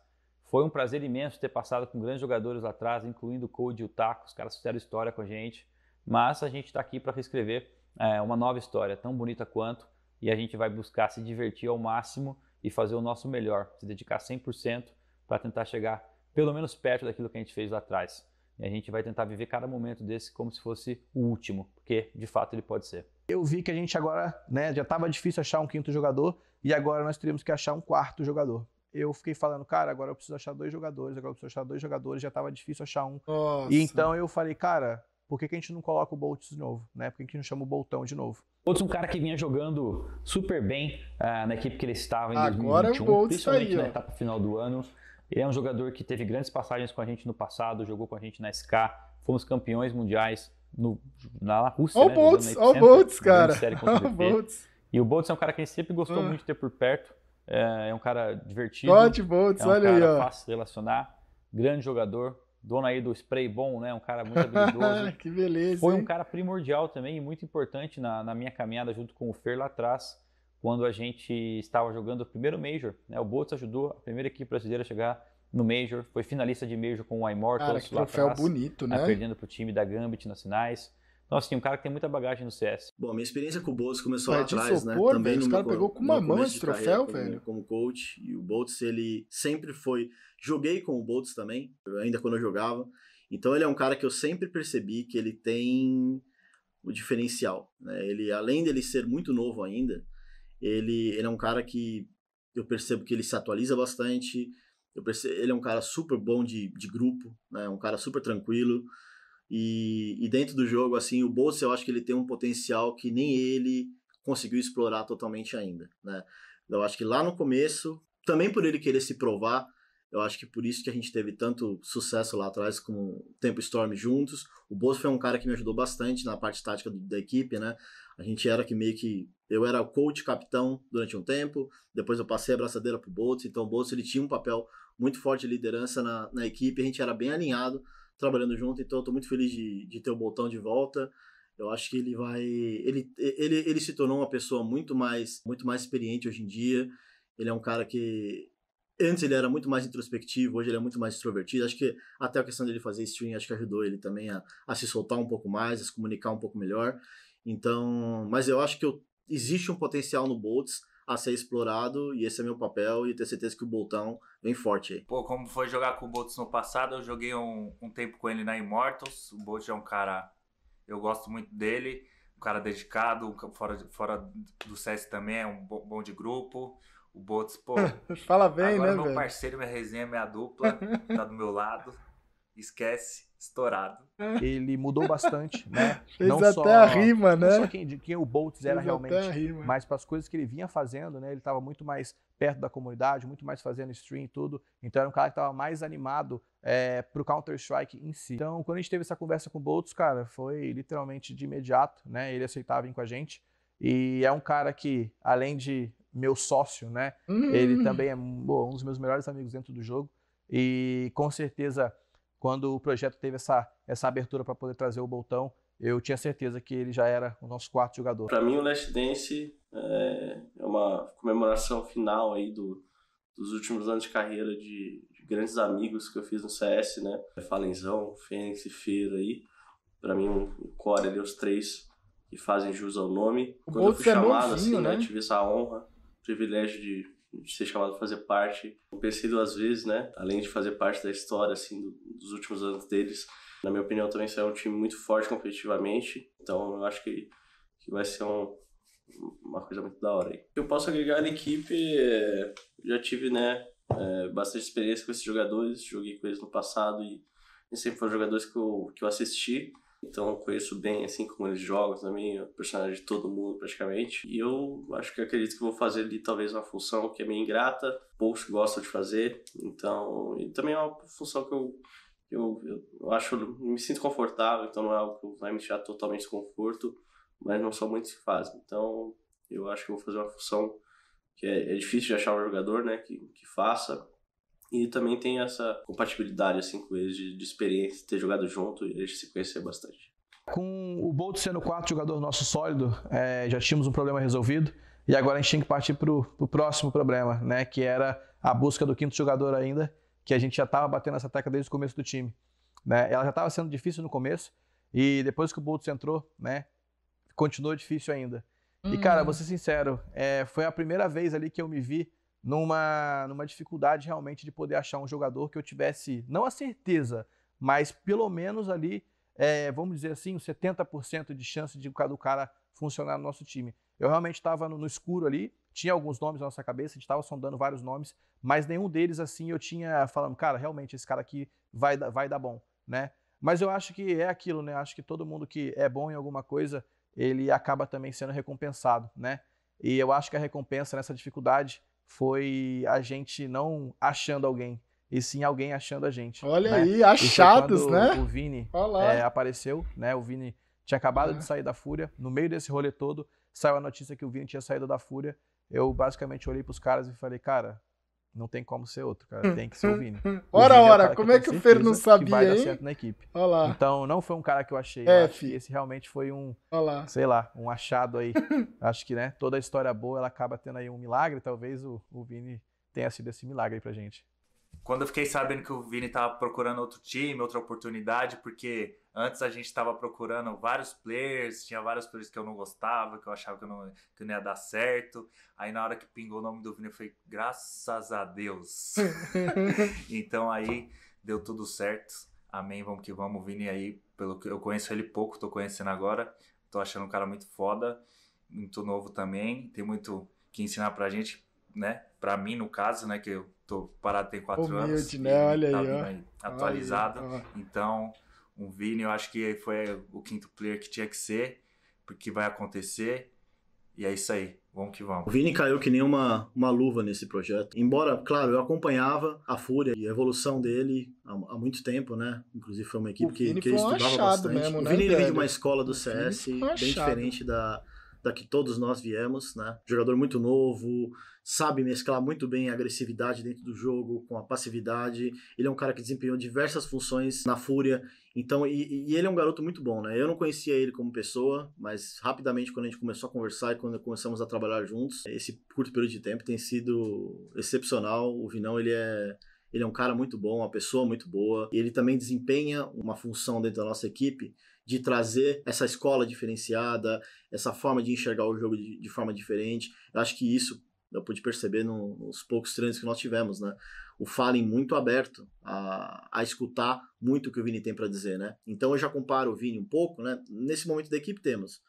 Speaker 2: Foi um prazer imenso ter passado com grandes jogadores lá atrás, incluindo o Code e o Taco. Os caras fizeram história com a gente. Mas a gente está aqui para reescrever é, uma nova história, tão bonita quanto e a gente vai buscar se divertir ao máximo e fazer o nosso melhor, se dedicar 100% para tentar chegar pelo menos perto daquilo que a gente fez lá atrás. E a gente vai tentar viver cada momento desse como se fosse o último, porque de fato ele pode ser.
Speaker 3: Eu vi que a gente agora, né, já estava difícil achar um quinto jogador e agora nós teríamos que achar um quarto jogador. Eu fiquei falando, cara, agora eu preciso achar dois jogadores, agora eu preciso achar dois jogadores, já estava difícil achar um. Nossa. E então eu falei, cara, por que, que a gente não coloca o Bolt de novo? Né? Por que, que a gente não chama o Boltão de novo? Outro é um cara que vinha
Speaker 2: jogando super bem uh, na equipe que ele estava em Agora 2021, é o principalmente saiu. na etapa final do ano. Ele é um jogador que teve grandes passagens com a gente no passado, jogou com a gente na SK, fomos campeões mundiais no, na Rússia. Olha o né, Boltz, olha o Boltz, cara. <laughs> Boltz. E o Boltz é um cara que a gente sempre gostou ah. muito de ter por perto. É, é um cara divertido. Todd Boltz, é um olha cara aí, ó. fácil de relacionar, grande jogador, dono aí do spray bom, né? Um cara muito habilidoso. <laughs> que beleza. Foi hein? um cara primordial também e muito importante na, na, minha caminhada junto com o Fer lá atrás, quando a gente estava jogando o primeiro Major. Né? O Boltz ajudou a primeira equipe brasileira a chegar no Major, foi finalista de Major com o Immortals cara, que lá troféu atrás, bonito, né? perdendo para o time da Gambit nas finais. Nossa, tem um cara que tem muita bagagem no CS.
Speaker 4: Bom, a minha experiência com o Boltz começou lá atrás, né? Velho, O os caras pegou com uma mão esse troféu, velho. Como, como coach, e o Boltz, ele sempre foi... Joguei com o Boltz também, ainda quando eu jogava. Então ele é um cara que eu sempre percebi que ele tem o diferencial. Né? Ele, além dele ser muito novo ainda, ele, ele é um cara que eu percebo que ele se atualiza bastante. Eu percebo, ele é um cara super bom de, de grupo, né? um cara super tranquilo. E, e, dentro do jogo, assim, o Bolsa eu acho que ele tem um potencial que nem ele conseguiu explorar totalmente ainda, né? Eu acho que lá no começo, também por ele querer se provar, eu acho que por isso que a gente teve tanto sucesso lá atrás com o Tempo Storm juntos. O Bolsa foi um cara que me ajudou bastante na parte tática do, da equipe, né? A gente era que meio que eu era o coach capitão durante um tempo, depois eu passei a braçadeira pro Bolsa, então o Bolsa ele tinha um papel muito forte de liderança na, na equipe, a gente era bem alinhado trabalhando junto, então eu tô muito feliz de, de ter o Boltão de volta. Eu acho que ele vai. Ele, ele, ele se tornou uma pessoa muito mais, muito mais experiente hoje em dia. Ele é um cara que. Antes ele era muito mais introspectivo, hoje ele é muito mais extrovertido. Acho que até a questão dele fazer stream acho que ajudou ele também a, a se soltar um pouco mais, a se comunicar um pouco melhor. Então, mas eu acho que eu, existe um potencial no Boltz a ser explorado e esse é meu papel e ter certeza que o Boltão vem forte aí.
Speaker 5: Pô, como foi jogar com o Boltz no passado, eu joguei um, um tempo com ele na Immortals. O Boltz é um cara, eu gosto muito dele, um cara dedicado, fora, fora do CS também, é um bom, bom de grupo. O Boltz, pô, <laughs> fala bem, agora né, é meu parceiro, minha resenha, minha dupla, tá do meu lado, <laughs> esquece estourado.
Speaker 3: É. Ele mudou bastante, <laughs> né? Fez não até só, a rima, né? Não só quem, quem o Boltz era Fez realmente, mas para as coisas que ele vinha fazendo, né? Ele estava muito mais perto da comunidade, muito mais fazendo stream e tudo. Então era um cara que estava mais animado é, para o Counter-Strike em si. Então, quando a gente teve essa conversa com o Boltz, cara, foi literalmente de imediato, né? Ele aceitava vir com a gente. E é um cara que, além de meu sócio, né? Hum. Ele também é bom, um dos meus melhores amigos dentro do jogo. E com certeza quando o projeto teve essa, essa abertura para poder trazer o Boltão, eu tinha certeza que ele já era o nosso quarto jogador. Para mim, o
Speaker 8: Last Dance é, é uma comemoração final aí do, dos últimos anos de carreira de, de, grandes amigos que eu fiz no CS, né? Falenzão, Fênix e Feiro aí. Para mim, o core ali, os três que fazem jus ao nome. Quando eu fui é chamado, bonzinho, assim, né? né? Tive essa honra, privilégio de de ser chamado a fazer parte. Eu pensei duas vezes, né? Além de fazer parte da história, assim, do, dos últimos anos deles, na minha opinião, também será um time muito forte competitivamente. Então, eu acho que, que vai ser um, uma coisa muito da hora aí. Eu posso agregar na equipe, é, já tive, né, é, bastante experiência com esses jogadores, joguei com eles no passado e, e sempre foram jogadores que eu, que eu assisti então eu conheço bem, assim, como eles jogam também, o personagem de todo mundo praticamente. E eu acho que eu acredito que vou fazer ali talvez uma função que é meio ingrata, poucos gostam de fazer. Então, e também é uma função que eu, eu, eu acho, me sinto confortável, então não é algo que vai me tirar totalmente desconforto, mas não são muitos que fazem. Então eu acho que vou fazer uma função que é, é difícil de achar um jogador, né, que, que faça, e também tem essa compatibilidade assim, com eles de, de experiência, ter jogado junto e eles se conhecer bastante.
Speaker 3: Com o Bolt sendo o quarto jogador nosso sólido, é, já tínhamos um problema resolvido. E agora a gente tinha que partir para o pro próximo problema, né? Que era a busca do quinto jogador ainda, que a gente já estava batendo essa tecla desde o começo do time. Né? Ela já estava sendo difícil no começo, e depois que o Boltz entrou, né? Continuou difícil ainda. E, hum. cara, vou ser sincero, é, foi a primeira vez ali que eu me vi numa, numa dificuldade realmente de poder achar um jogador que eu tivesse, não a certeza, mas pelo menos ali, é, vamos dizer assim, 70% de chance de do cara funcionar no nosso time. Eu realmente estava no, no, escuro ali, tinha alguns nomes na nossa cabeça, a gente estava sondando vários nomes, mas nenhum deles assim eu tinha falando, cara, realmente esse cara aqui vai, vai dar bom, né? Mas eu acho que é aquilo, né? Acho que todo mundo que é bom em alguma coisa, ele acaba também sendo recompensado, né? E eu acho que a recompensa nessa dificuldade foi a gente não achando alguém, e sim alguém achando a gente. Olha né? aí, achados, né? O Vini é, apareceu, né? O Vini tinha acabado de sair da Fúria. No meio desse rolê todo, saiu a notícia que o Vini tinha saído da Fúria. Eu basicamente olhei para os caras e falei, cara, não tem como ser outro, cara. Hum, tem que ser o hum, Vini. Hum. ora, é o ora, é como é que o Fer não sabia, que vai hein? dar certo na equipe. Olá. Então, não foi um cara que eu achei. Eu é, acho que esse realmente foi um, Olá. sei lá, um achado aí. <laughs> acho que, né, toda história boa, ela acaba tendo aí um milagre. Talvez o, o Vini tenha sido esse milagre aí pra gente.
Speaker 5: Quando eu fiquei sabendo que o Vini tava procurando outro time, outra oportunidade, porque Antes a gente estava procurando vários players, tinha vários players que eu não gostava, que eu achava que, não, que não ia dar certo. Aí na hora que pingou o nome do Vini, eu falei, graças a Deus. <laughs> então aí deu tudo certo. Amém, vamos que vamos. Vini aí, pelo que eu conheço ele pouco, tô conhecendo agora. Tô achando um cara muito foda, muito novo também. Tem muito que ensinar pra gente, né? Pra mim, no caso, né? Que eu tô parado tem quatro Humilde, anos. Humilde, né? Olha tá aí, ó. Aí, atualizado. Olha aí, ó. Então, um Vini, eu acho que foi o quinto player que tinha que ser, porque vai acontecer. E é isso aí, vamos que vamos. O
Speaker 4: Vini caiu que nem uma, uma luva nesse projeto. Embora, claro, eu acompanhava a fúria e a evolução dele há, há muito tempo, né? Inclusive foi uma equipe que, que ele estudava bastante. Mesmo, o né, Vini veio de uma escola do o CS bem diferente da, da que todos nós viemos, né? Jogador muito novo, sabe mesclar muito bem a agressividade dentro do jogo com a passividade. Ele é um cara que desempenhou diversas funções na Fúria então, e, e, ele é um garoto muito bom, né? Eu não conhecia ele como pessoa, mas rapidamente, quando a gente começou a conversar e quando começamos a trabalhar juntos, esse curto período de tempo tem sido excepcional. O Vinão, ele é. Ele é um cara muito bom, uma pessoa muito boa. E ele também desempenha uma função dentro da nossa equipe de trazer essa escola diferenciada, essa forma de enxergar o jogo de, de forma diferente. Eu acho que isso eu pude perceber no, nos poucos treinos que nós tivemos, né? o Fallen muito aberto a, a escutar muito o que o Vini tem para dizer, né? Então eu já comparo o Vini um pouco, né? Nesse momento da equipe temos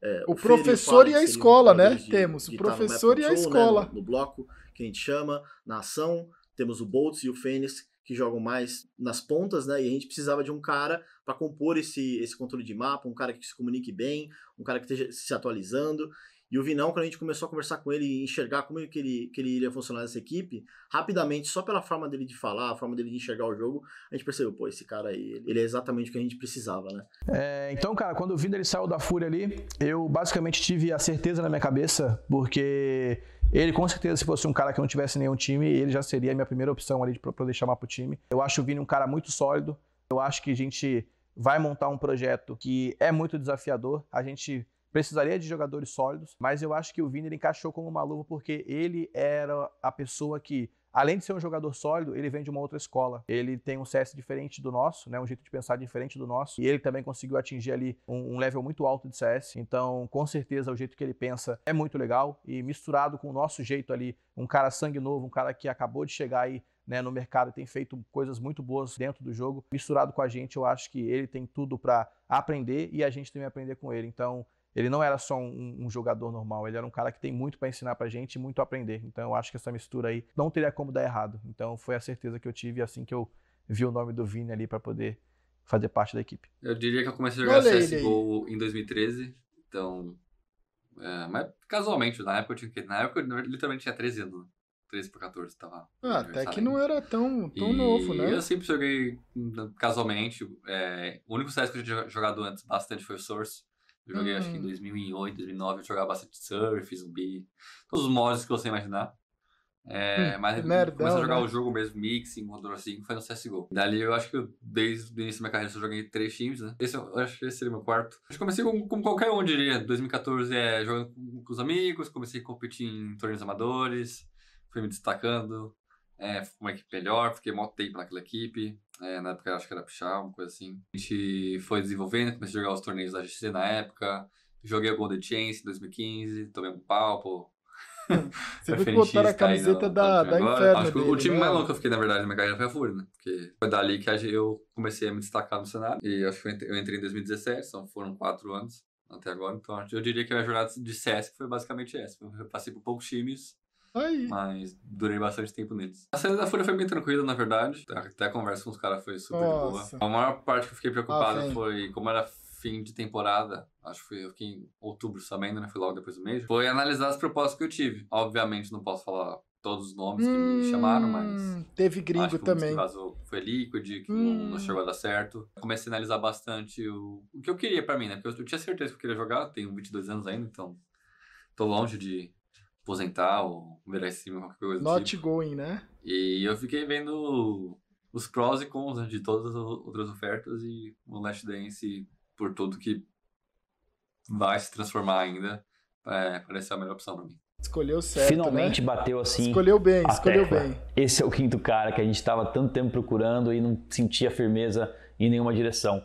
Speaker 4: é, o, o, professor e a escola, né? De, temos o professor e a Soul, né, escola. Né? No, no, bloco que a gente chama, na ação, temos o Boltz e o Fênix que jogam mais nas pontas, né? E a gente precisava de um cara para compor esse, esse controle de mapa, um cara que se comunique bem, um cara que esteja se atualizando. E o Vinão, quando a gente começou a conversar com ele e enxergar como que ele, que ele iria funcionar nessa equipe, rapidamente, só pela forma dele de falar, a forma dele de enxergar o jogo, a gente percebeu, pô, esse cara aí, ele é exatamente o que a gente precisava, né?
Speaker 3: É, então, cara, quando o Vina ele saiu da Fúria ali, eu basicamente tive a certeza na minha cabeça, porque ele com certeza, se fosse um cara que não tivesse nenhum time, ele já seria a minha primeira opção ali de poder chamar pro time. Eu acho o Vini um cara muito sólido, eu acho que a gente vai montar um projeto que é muito desafiador, a gente Precisaria de jogadores sólidos, mas eu acho que o Vini encaixou como uma luva porque ele era a pessoa que além de ser um jogador sólido, ele vem de uma outra escola. Ele tem um CS diferente do nosso, né? Um jeito de pensar diferente do nosso. E ele também conseguiu atingir ali um, um, level muito alto de CS. Então, com certeza, o jeito que ele pensa é muito legal. E misturado com o nosso jeito ali, um cara sangue novo, um cara que acabou de chegar aí. Né, no mercado tem feito coisas muito boas dentro do jogo. Misturado com a gente, eu acho que ele tem tudo para aprender e a gente também aprender com ele. Então, ele não era só um, um, jogador normal, ele era um cara que tem muito para ensinar pra gente e muito a aprender. Então eu acho que essa mistura aí não teria como dar errado. Então foi a certeza que eu tive assim que eu vi o nome do Vini ali para poder fazer parte da equipe.
Speaker 1: Eu diria que eu comecei a jogar Olha CSGO em 2013, então. É, mas casualmente, na época eu tinha que. Na época eu literalmente tinha 13 anos. 13 né? por 14, tava.
Speaker 4: Ah, até que não era tão, tão e novo, né? Eu
Speaker 1: sempre joguei hum, casualmente. É, o único CS que eu tinha jogado antes bastante foi o Source. Eu joguei uhum. acho que em 2008, hum. 2009, eu jogava bastante surf, zumbi, todos os mods que você imaginar. É, hum, mas comecei a jogar né? o jogo mesmo, Mixing, Control assim, foi no CSGO. Dali eu acho que eu, desde o início da minha carreira só joguei três times, né? Esse eu acho que esse seria meu quarto. Acho que comecei como, qualquer um, diria. 2014 é jogando com, com os amigos, comecei a competir em torneios amadores, fui me destacando, é, fui uma equipe melhor, fiquei mó tempo naquela equipe. É, na época acho que era Pichá, uma coisa assim. A gente foi desenvolvendo, comecei a jogar os torneios da GC na época. Joguei o Golden Chance em 2015, tomei um pau, pô. <laughs> Você foi botar a camiseta né? da, da Inferno. Acho que dele, o time né? mais louco que eu fiquei, na verdade, na minha carreira foi a Fúria, né? Porque foi dali que eu comecei a me destacar no cenário. E acho que eu entrei em 2017, então foram quatro anos até agora. Então eu diria que a minha jornada de CS foi basicamente essa. Eu passei por poucos times Aí. Mas durei bastante tempo neles. A saída da Folha foi bem tranquila, na verdade. Até a conversa com os caras foi super Nossa. boa. A maior parte que eu fiquei preocupada ah, foi como era fim de temporada, acho que eu fiquei em outubro sabendo, né? Foi logo depois do mês. Foi analisar as propostas que eu tive. Obviamente, não posso falar todos os nomes hum, que me hum, chamaram, mas. Teve gringo também. Que caso, foi Liquid, que hum. não, não, hum. chegou a dar certo. Comecei a analisar bastante o, o que eu queria pra mim, né? Porque eu, eu tinha certeza que eu queria jogar, tenho 22 anos ainda, então tô longe de aposentar ou virar cima, qualquer coisa Not tipo. going, né? E eu fiquei vendo os prós e cons né, de todas as outras ofertas e o Last Dance, por tudo que vai se transformar ainda, é, parece a melhor opção para mim.
Speaker 2: Escolheu certo. Finalmente né? bateu assim. Escolheu bem, escolheu tecla. bem. Esse é o quinto cara que a gente estava tanto tempo procurando e não sentia firmeza em nenhuma direção.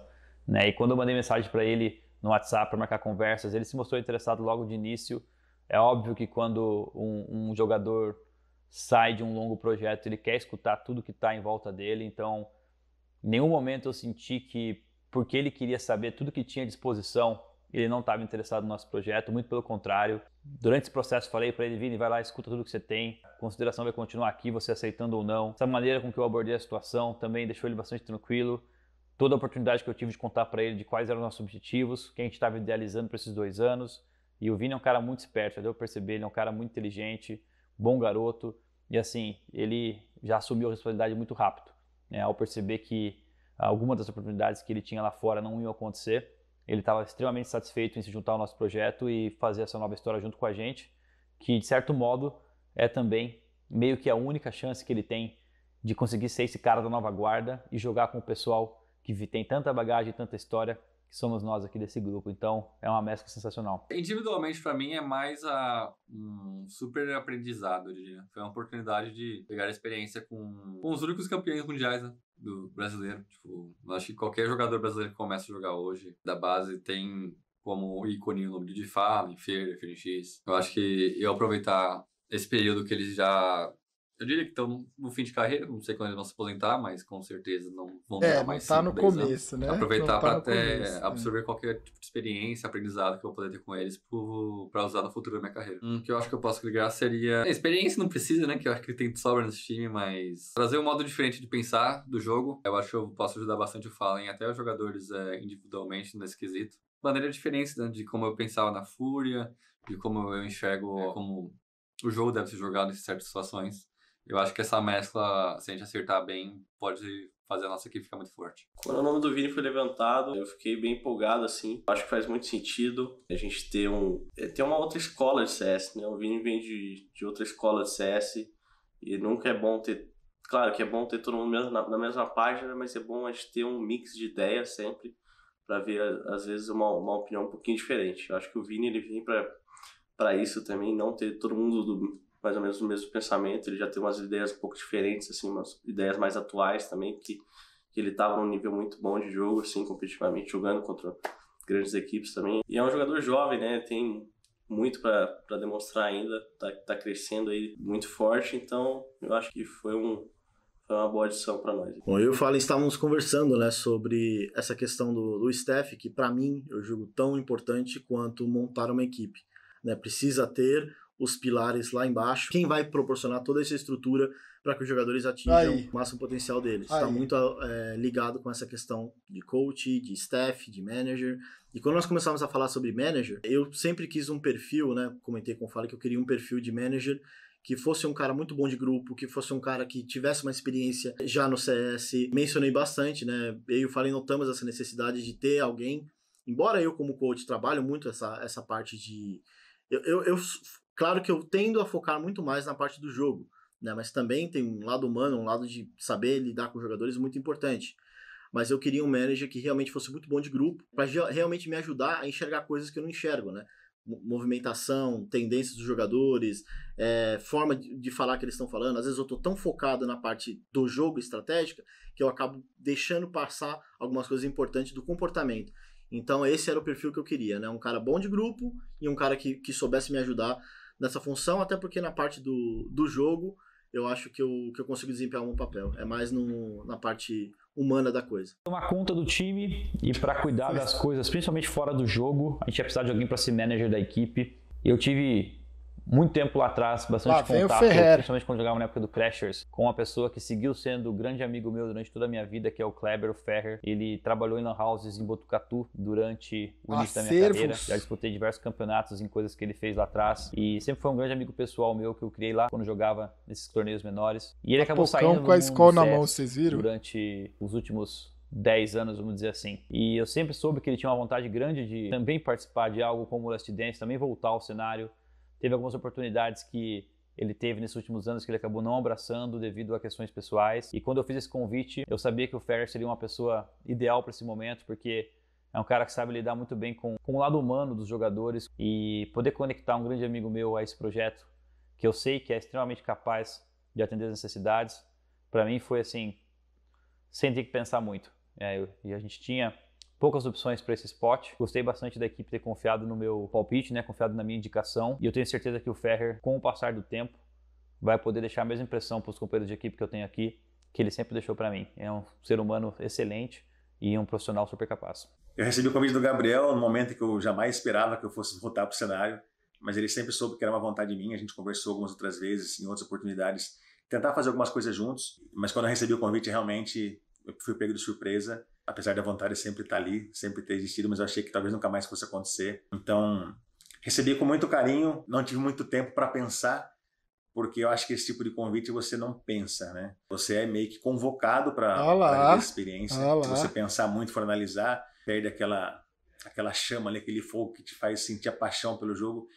Speaker 2: Né? E quando eu mandei mensagem para ele no WhatsApp para marcar conversas, ele se mostrou interessado logo de início é óbvio que quando um, um jogador sai de um longo projeto, ele quer escutar tudo que está em volta dele, então em nenhum momento eu senti que, porque ele queria saber tudo que tinha à disposição, ele não estava interessado no nosso projeto, muito pelo contrário. Durante esse processo falei para ele, Vini, vai lá, escuta tudo que você tem, a consideração vai continuar aqui, você aceitando ou não. Essa maneira com que eu abordei a situação também deixou ele bastante tranquilo. Toda a oportunidade que eu tive de contar para ele de quais eram nossos objetivos, o que a gente estava idealizando para esses dois anos, e o Vini é um cara muito esperto, deu perceber, ele é um cara muito inteligente, bom garoto. E assim, ele já assumiu a responsabilidade muito rápido. Né? Ao perceber que algumas das oportunidades que ele tinha lá fora não iam acontecer, ele estava extremamente satisfeito em se juntar ao nosso projeto e fazer essa nova história junto com a gente, que de certo modo é também meio que a única chance que ele tem de conseguir ser esse cara da nova guarda e jogar com o pessoal que tem tanta bagagem, e tanta história que somos nós aqui desse grupo. Então, é uma mescla sensacional.
Speaker 1: Individualmente, para mim, é mais a, ah, um super aprendizado, eu diria. Foi uma oportunidade de pegar a experiência com, com os únicos campeões mundiais, né? Do brasileiro. Tipo, acho que qualquer jogador brasileiro que começa a jogar hoje, da base, tem como ícone o nome de Fala, Infer, FNX. Eu acho que eu aproveitar esse período que eles já eu diria que estão no fim de carreira, não sei quando eles vão se aposentar, mas com certeza não vão é, mas está tá no começo, anos. né? Aproveitar tá para até é. absorver é. qualquer tipo de experiência, aprendizado que eu vou poder ter com eles para usar no futuro da minha carreira. Um que eu acho que eu posso ligar seria. É, experiência não precisa, né? Que eu acho que tem sobra nesse time, mas trazer um modo diferente de pensar do jogo. Eu acho que eu posso ajudar bastante o Fallen, até os jogadores é, individualmente nesse quesito. Maneira diferente né? de como eu pensava na Fúria, de como eu enxergo como o jogo deve ser jogado em certas situações. Eu acho que essa mescla, se a gente acertar bem, pode fazer a nossa equipe ficar muito forte.
Speaker 8: Quando o nome do Vini foi levantado, eu fiquei bem empolgado, assim. Acho que faz muito sentido a gente ter um... É, ter uma outra escola de CS, né? O Vini vem de, de outra escola de CS e nunca é bom ter... Claro que é bom ter todo mundo na, na mesma página, mas é bom a gente ter um mix de ideias sempre para ver, às vezes, uma, uma opinião um pouquinho diferente. Eu acho que o Vini, ele vem para isso também, não ter todo mundo do mais ou menos o mesmo pensamento, ele já tem umas ideias um pouco diferentes, assim, umas ideias mais atuais também, que, que ele estava num nível muito bom de jogo, assim, competitivamente, jogando contra grandes equipes também. E é um jogador jovem, né, tem muito para demonstrar ainda, tá, tá crescendo aí muito forte, então eu acho que foi um, foi uma boa adição para nós. Bom, eu e
Speaker 4: o estávamos conversando né, sobre essa questão do, do staff, que para mim eu julgo tão importante quanto montar uma equipe. Né? Precisa ter os pilares lá embaixo. Quem vai proporcionar toda essa estrutura para que os jogadores atinjam Aí. o máximo potencial deles. Está muito é, ligado com essa questão de coach, de staff, de manager. E quando nós começamos a falar sobre manager, eu sempre quis um perfil, né? Comentei com o Fala que eu queria um perfil de manager que fosse um cara muito bom de grupo, que fosse um cara que tivesse uma experiência já no CS. Mencionei bastante, né? Eu e o Fallen notamos essa necessidade de ter alguém. Embora eu, como coach, trabalho muito essa, essa parte de. Eu, eu, eu Claro que eu tendo a focar muito mais na parte do jogo, né? Mas também tem um lado humano, um lado de saber lidar com jogadores muito importante. Mas eu queria um manager que realmente fosse muito bom de grupo, para realmente me ajudar a enxergar coisas que eu não enxergo, né? movimentação, tendências dos jogadores, é, forma de, de, falar que eles estão falando. Às vezes eu estou tão focado na parte do jogo estratégica que eu acabo deixando passar algumas coisas importantes do comportamento. Então esse era o perfil que eu queria, né? Um cara bom de grupo e um cara que, que soubesse me ajudar nessa função, até porque na parte do, do jogo eu acho que eu, que eu consigo desempenhar um papel. É mais no, na parte humana da coisa. Tomar conta do time
Speaker 2: e para cuidar das coisas, principalmente fora do jogo, a gente ia precisar de alguém para ser manager da equipe. Eu tive muito tempo lá atrás, bastante lá contato, principalmente quando jogava na época do Crashers, com uma pessoa que seguiu sendo grande amigo meu durante toda a minha vida, que é o Kleber o Ferrer. Ele trabalhou em lan houses em Botucatu durante o ah, início Acervos. da minha carreira. Já disputei diversos campeonatos em coisas que ele fez lá atrás e sempre foi um grande amigo pessoal meu que eu criei lá quando jogava nesses torneios menores. E ele a tá acabou saindo com a escola na mão, vocês viram? Durante os últimos 10 anos, vamos dizer assim. E eu sempre soube que ele tinha uma vontade grande de também participar de algo como o Last Dance, também voltar ao cenário, Teve algumas oportunidades que ele teve nesses últimos anos que ele acabou não abraçando devido a questões pessoais. E quando eu fiz esse convite, eu sabia que o Ferrer seria uma pessoa ideal para esse momento, porque é um cara que sabe lidar muito bem com, com o lado humano dos jogadores e poder conectar um grande amigo meu a esse projeto, que eu sei que é extremamente capaz de atender as necessidades, para mim foi assim, sem ter que pensar muito. É, eu, e a gente tinha poucas opções para esse spot. Gostei bastante da equipe ter confiado no meu palpite, né? Confiado na minha indicação. E eu tenho certeza que o Ferrer, com o passar do tempo, vai poder deixar a mesma impressão para os companheiros de equipe que eu tenho aqui, que ele sempre deixou para mim. É um ser humano excelente e um profissional super capaz.
Speaker 9: Eu recebi o convite do Gabriel no momento que eu jamais esperava que eu fosse voltar para o cenário, mas ele sempre soube que era uma vontade minha. A gente conversou algumas outras vezes, em outras oportunidades, tentar fazer algumas coisas juntos. Mas quando eu recebi o convite, realmente eu fui pego de surpresa Apesar da vontade sempre estar tá ali, sempre ter existido, mas eu achei que talvez nunca mais fosse acontecer. Então, recebi com muito carinho, não tive muito tempo para pensar, porque eu acho que esse tipo de convite você não pensa, né? Você é meio que convocado para a experiência. Se você pensar muito, for analisar, perde aquela aquela chama ali, aquele fogo que te faz sentir a paixão pelo jogo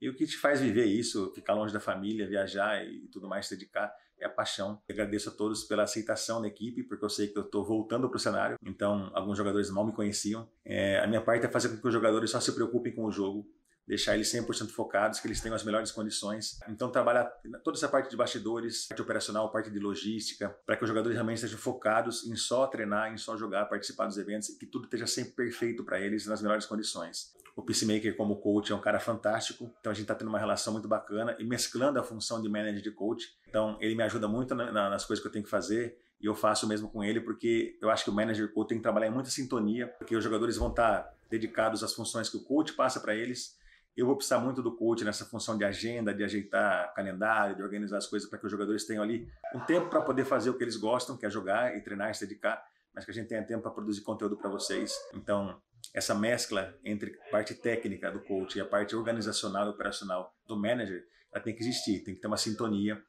Speaker 9: e o que te faz viver isso, ficar longe da família, viajar e tudo mais, se dedicar é a paixão. agradeço a todos pela aceitação da equipe, porque eu sei que eu estou voltando para o cenário, então alguns jogadores mal me conheciam. É, a minha parte é fazer com que os jogadores só se preocupem com o jogo, deixar eles 100% focados, que eles tenham as melhores condições. Então, trabalhar toda essa parte de bastidores, parte operacional, parte de logística, para que os jogadores realmente estejam focados em só treinar, em só jogar, participar dos eventos e que tudo esteja sempre perfeito para eles nas melhores condições. O Peacemaker, como coach, é um cara fantástico, então a gente está tendo uma relação muito bacana e mesclando a função de manager de coach. Então, ele me ajuda muito na, na, nas coisas que eu tenho que fazer e eu faço mesmo com ele, porque eu acho que o manager coach tem que trabalhar em muita sintonia, porque os jogadores vão estar tá dedicados às funções que o coach passa para eles. Eu vou precisar muito do coach nessa função de agenda, de ajeitar calendário, de organizar as coisas para que os jogadores tenham ali um tempo para poder fazer o que eles gostam, que é jogar e treinar e se dedicar, mas que a gente tenha tempo para produzir conteúdo para vocês. Então, essa mescla entre parte técnica do coach e a parte organizacional e operacional do manager, ela tem que existir, tem que ter uma sintonia,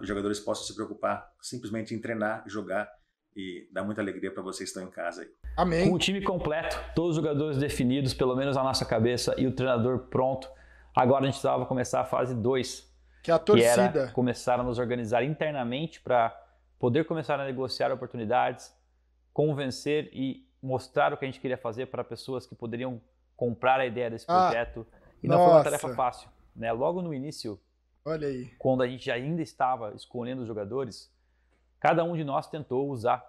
Speaker 9: os jogadores possam se preocupar simplesmente em treinar, jogar e dar muita alegria para vocês que estão em casa aí.
Speaker 2: Amém. Com o time completo, todos os jogadores definidos, pelo menos na nossa cabeça, e o treinador pronto. Agora a gente estava a começar a fase 2. Que é a torcida. Que era começar a nos organizar internamente para poder começar a negociar oportunidades, convencer e mostrar o que a gente queria fazer para pessoas que poderiam comprar a ideia desse ah, projeto. Ah, e não nossa. foi uma tarefa fácil. Né? Logo no início, Olha aí. quando a gente ainda estava escolhendo os jogadores, cada um de nós tentou usar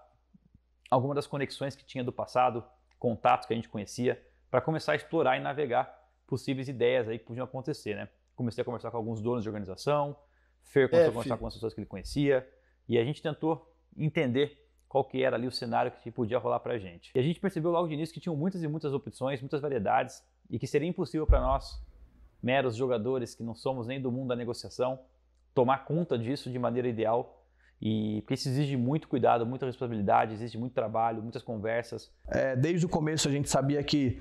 Speaker 2: alguma das conexões que tinha do passado, contatos que a gente conhecia, para começar a explorar e navegar possíveis ideias aí que podiam acontecer. Né? Comecei a conversar com alguns donos de organização, Fer começou é, a conversar com as pessoas que ele conhecia, e a gente tentou entender qual que era ali o cenário que podia rolar para a gente. E a gente percebeu logo de início que tinham muitas e muitas opções, muitas variedades, e que seria impossível para nós, meros jogadores que não somos nem do mundo da negociação, tomar conta disso de maneira ideal, e porque isso exige muito cuidado, muita responsabilidade, existe muito trabalho, muitas conversas.
Speaker 3: É, desde o começo a gente sabia que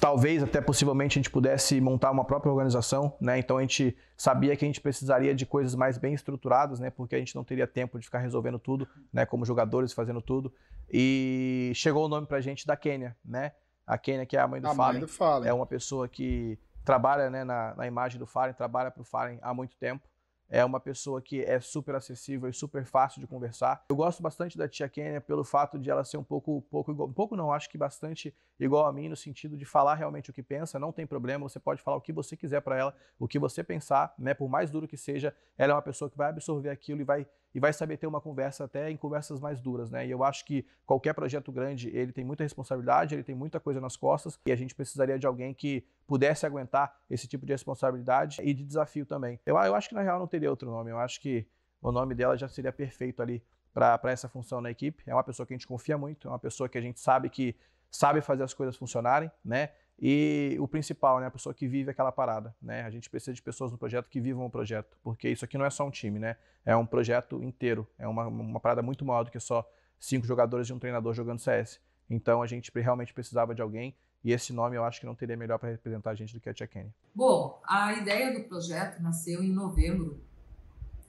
Speaker 3: talvez até possivelmente a gente pudesse montar uma própria organização, né? Então a gente sabia que a gente precisaria de coisas mais bem estruturadas, né? Porque a gente não teria tempo de ficar resolvendo tudo, né? Como jogadores fazendo tudo. E chegou o nome pra gente da Quênia, né? A Quênia que é a mãe do, a Fallen, mãe do Fallen. é uma pessoa que trabalha né, na, na imagem do Fallen, trabalha pro Fallen há muito tempo é uma pessoa que é super acessível e super fácil de conversar. Eu gosto bastante da tia Kênia pelo fato de ela ser um pouco, pouco igual, pouco não, acho que bastante igual a mim no sentido de falar realmente o que pensa, não tem problema, você pode falar o que você quiser para ela, o que você pensar, né, por mais duro que seja, ela é uma pessoa que vai absorver aquilo e vai e vai saber ter uma conversa até em conversas mais duras, né? E eu acho que qualquer projeto grande, ele tem muita responsabilidade, ele tem muita coisa nas costas e a gente precisaria de alguém que pudesse aguentar esse tipo de responsabilidade e de desafio também. Eu, eu acho que na real não teria outro nome, eu acho que o nome dela já seria perfeito ali para essa função na equipe. É uma pessoa que a gente confia muito, é uma pessoa que a gente sabe que sabe fazer as coisas funcionarem, né? E o principal, né? A pessoa que vive aquela parada, né? A gente precisa de pessoas no projeto que vivam o projeto, porque isso aqui não é só um time, né? É um projeto inteiro, é uma, uma parada muito maior do que só cinco jogadores e um treinador jogando CS. Então a gente realmente precisava de alguém e esse nome eu acho que não teria melhor para representar a gente do que a Tia Kenny.
Speaker 6: Bom, a ideia do projeto nasceu em novembro.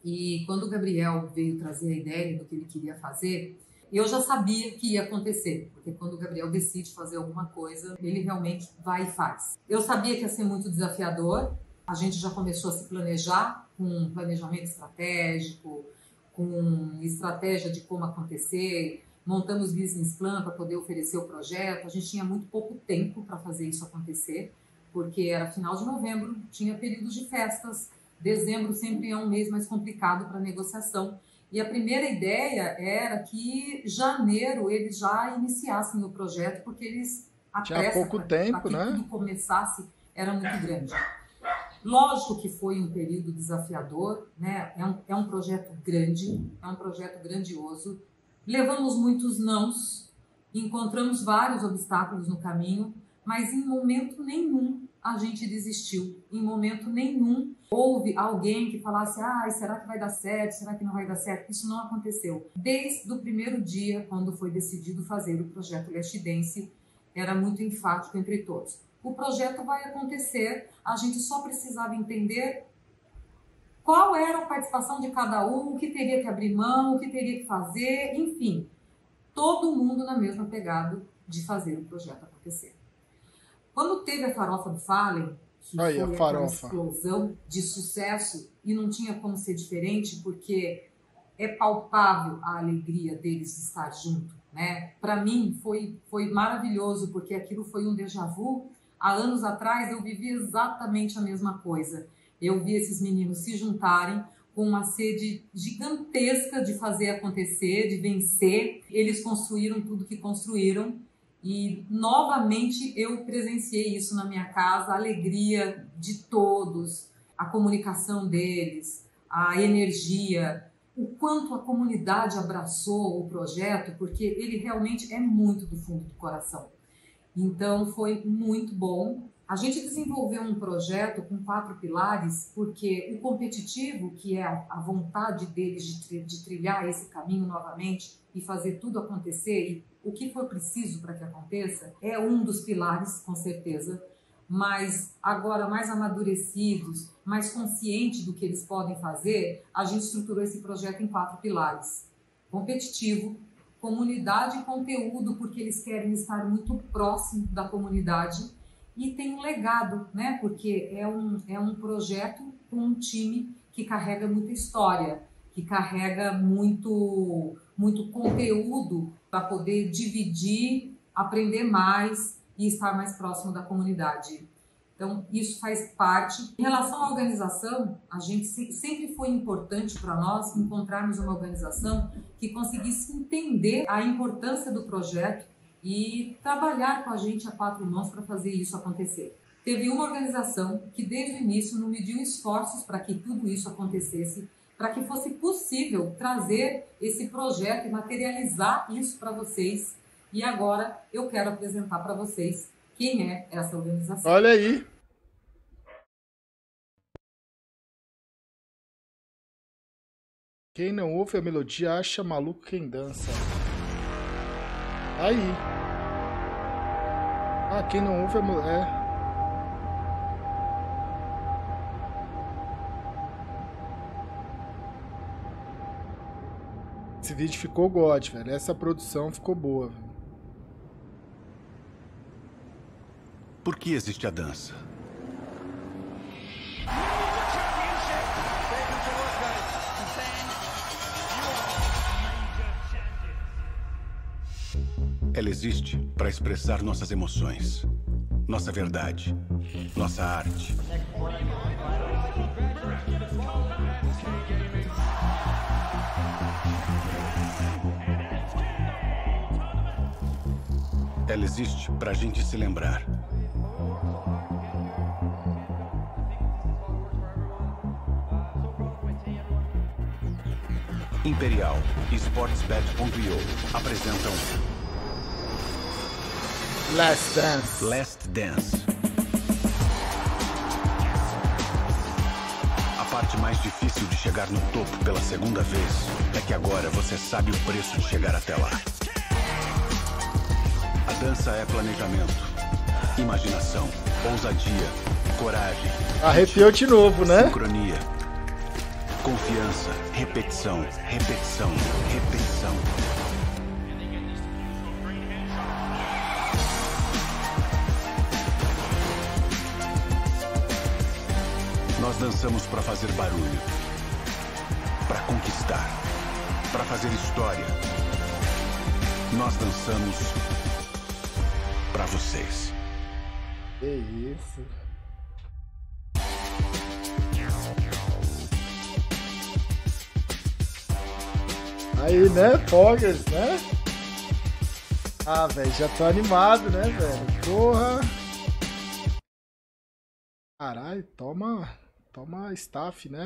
Speaker 6: E quando o Gabriel veio trazer a ideia do que ele queria fazer, eu já sabia que ia acontecer, porque quando o Gabriel decide fazer alguma coisa, ele realmente vai e faz. Eu sabia que ia ser muito desafiador, a gente já começou a se planejar com um planejamento estratégico, com estratégia de como acontecer, montamos business plan para poder oferecer o projeto. A gente tinha muito pouco tempo para fazer isso acontecer, porque era final de novembro, tinha períodos de festas, dezembro sempre é um mês mais complicado para negociação. E a primeira ideia era que janeiro eles já iniciassem o projeto, porque eles a tinha pressa né? pouco pra, tempo, pra que né? tudo começasse era muito grande. Lógico que foi um período desafiador, né? É um, é um projeto grande, é um projeto grandioso Levamos muitos nãos, encontramos vários obstáculos no caminho, mas em momento nenhum a gente desistiu. Em momento nenhum houve alguém que falasse: ah será que vai dar certo? Será que não vai dar certo?". Isso não aconteceu. Desde o primeiro dia, quando foi decidido fazer o projeto Lestidense, era muito enfático entre todos. O projeto vai acontecer, a gente só precisava entender qual era a participação de cada um, o que teria que abrir mão, o que teria que fazer, enfim, todo mundo na mesma pegada de fazer o projeto acontecer. Quando teve a farofa do Fallen, que Aí, foi uma explosão de sucesso e não tinha como ser diferente, porque é palpável a alegria deles de estar junto, né? Para mim foi foi maravilhoso porque aquilo foi um déjà vu. Há anos atrás eu vivi exatamente a mesma coisa. Eu vi esses meninos se juntarem com uma sede gigantesca de fazer acontecer, de vencer. Eles construíram tudo que construíram e novamente eu presenciei isso na minha casa, a alegria de todos, a comunicação deles, a energia, o quanto a comunidade abraçou o projeto, porque ele realmente é muito do fundo do coração. Então foi muito bom a gente desenvolveu um projeto com quatro pilares, porque o competitivo, que é a vontade deles de, de trilhar esse caminho novamente e fazer tudo acontecer, e o que for preciso para que aconteça, é um dos pilares, com certeza, mas agora mais amadurecidos, mais conscientes do que eles podem fazer, a gente estruturou esse projeto em quatro pilares: competitivo, comunidade e conteúdo, porque eles querem estar muito próximo da comunidade e tem um legado, né? Porque é um, é um projeto com um time que carrega muita história, que carrega muito, muito conteúdo para poder dividir, aprender mais e estar mais próximo da comunidade. Então, isso faz parte. Em relação à organização, a gente sempre foi importante para nós encontrarmos uma organização que conseguisse entender a importância do projeto e trabalhar com a gente a quatro mãos para fazer isso acontecer. Teve uma organização que desde o início não mediu esforços para que tudo isso acontecesse, para que fosse possível trazer esse projeto e materializar isso para vocês. E agora eu quero apresentar para vocês quem é essa organização.
Speaker 4: Olha aí, Quem não ouve a melodia acha maluco quem dança. Aí. Ah, quem não ouve é mulher. É. Esse vídeo ficou god, velho. Essa produção ficou boa, velho.
Speaker 9: Por que existe a dança? Ela existe para expressar nossas emoções, nossa verdade, nossa arte. Ela existe para a gente se lembrar. Imperial e Sportsbet.io apresentam Last Dance. Last Dance. A parte mais difícil de chegar no topo pela segunda vez é que agora você sabe o preço de chegar até lá. A dança é planejamento, imaginação, ousadia, coragem. Arrepiou de novo, né? Sincronia. Confiança, repetição, repetição, repetição. Começamos para fazer barulho, para conquistar, para fazer história. Nós dançamos para vocês.
Speaker 4: Que isso. Aí, né, Foggers, né? Ah, velho, já tô animado, né, velho? Porra! Caralho, toma toma staff, né?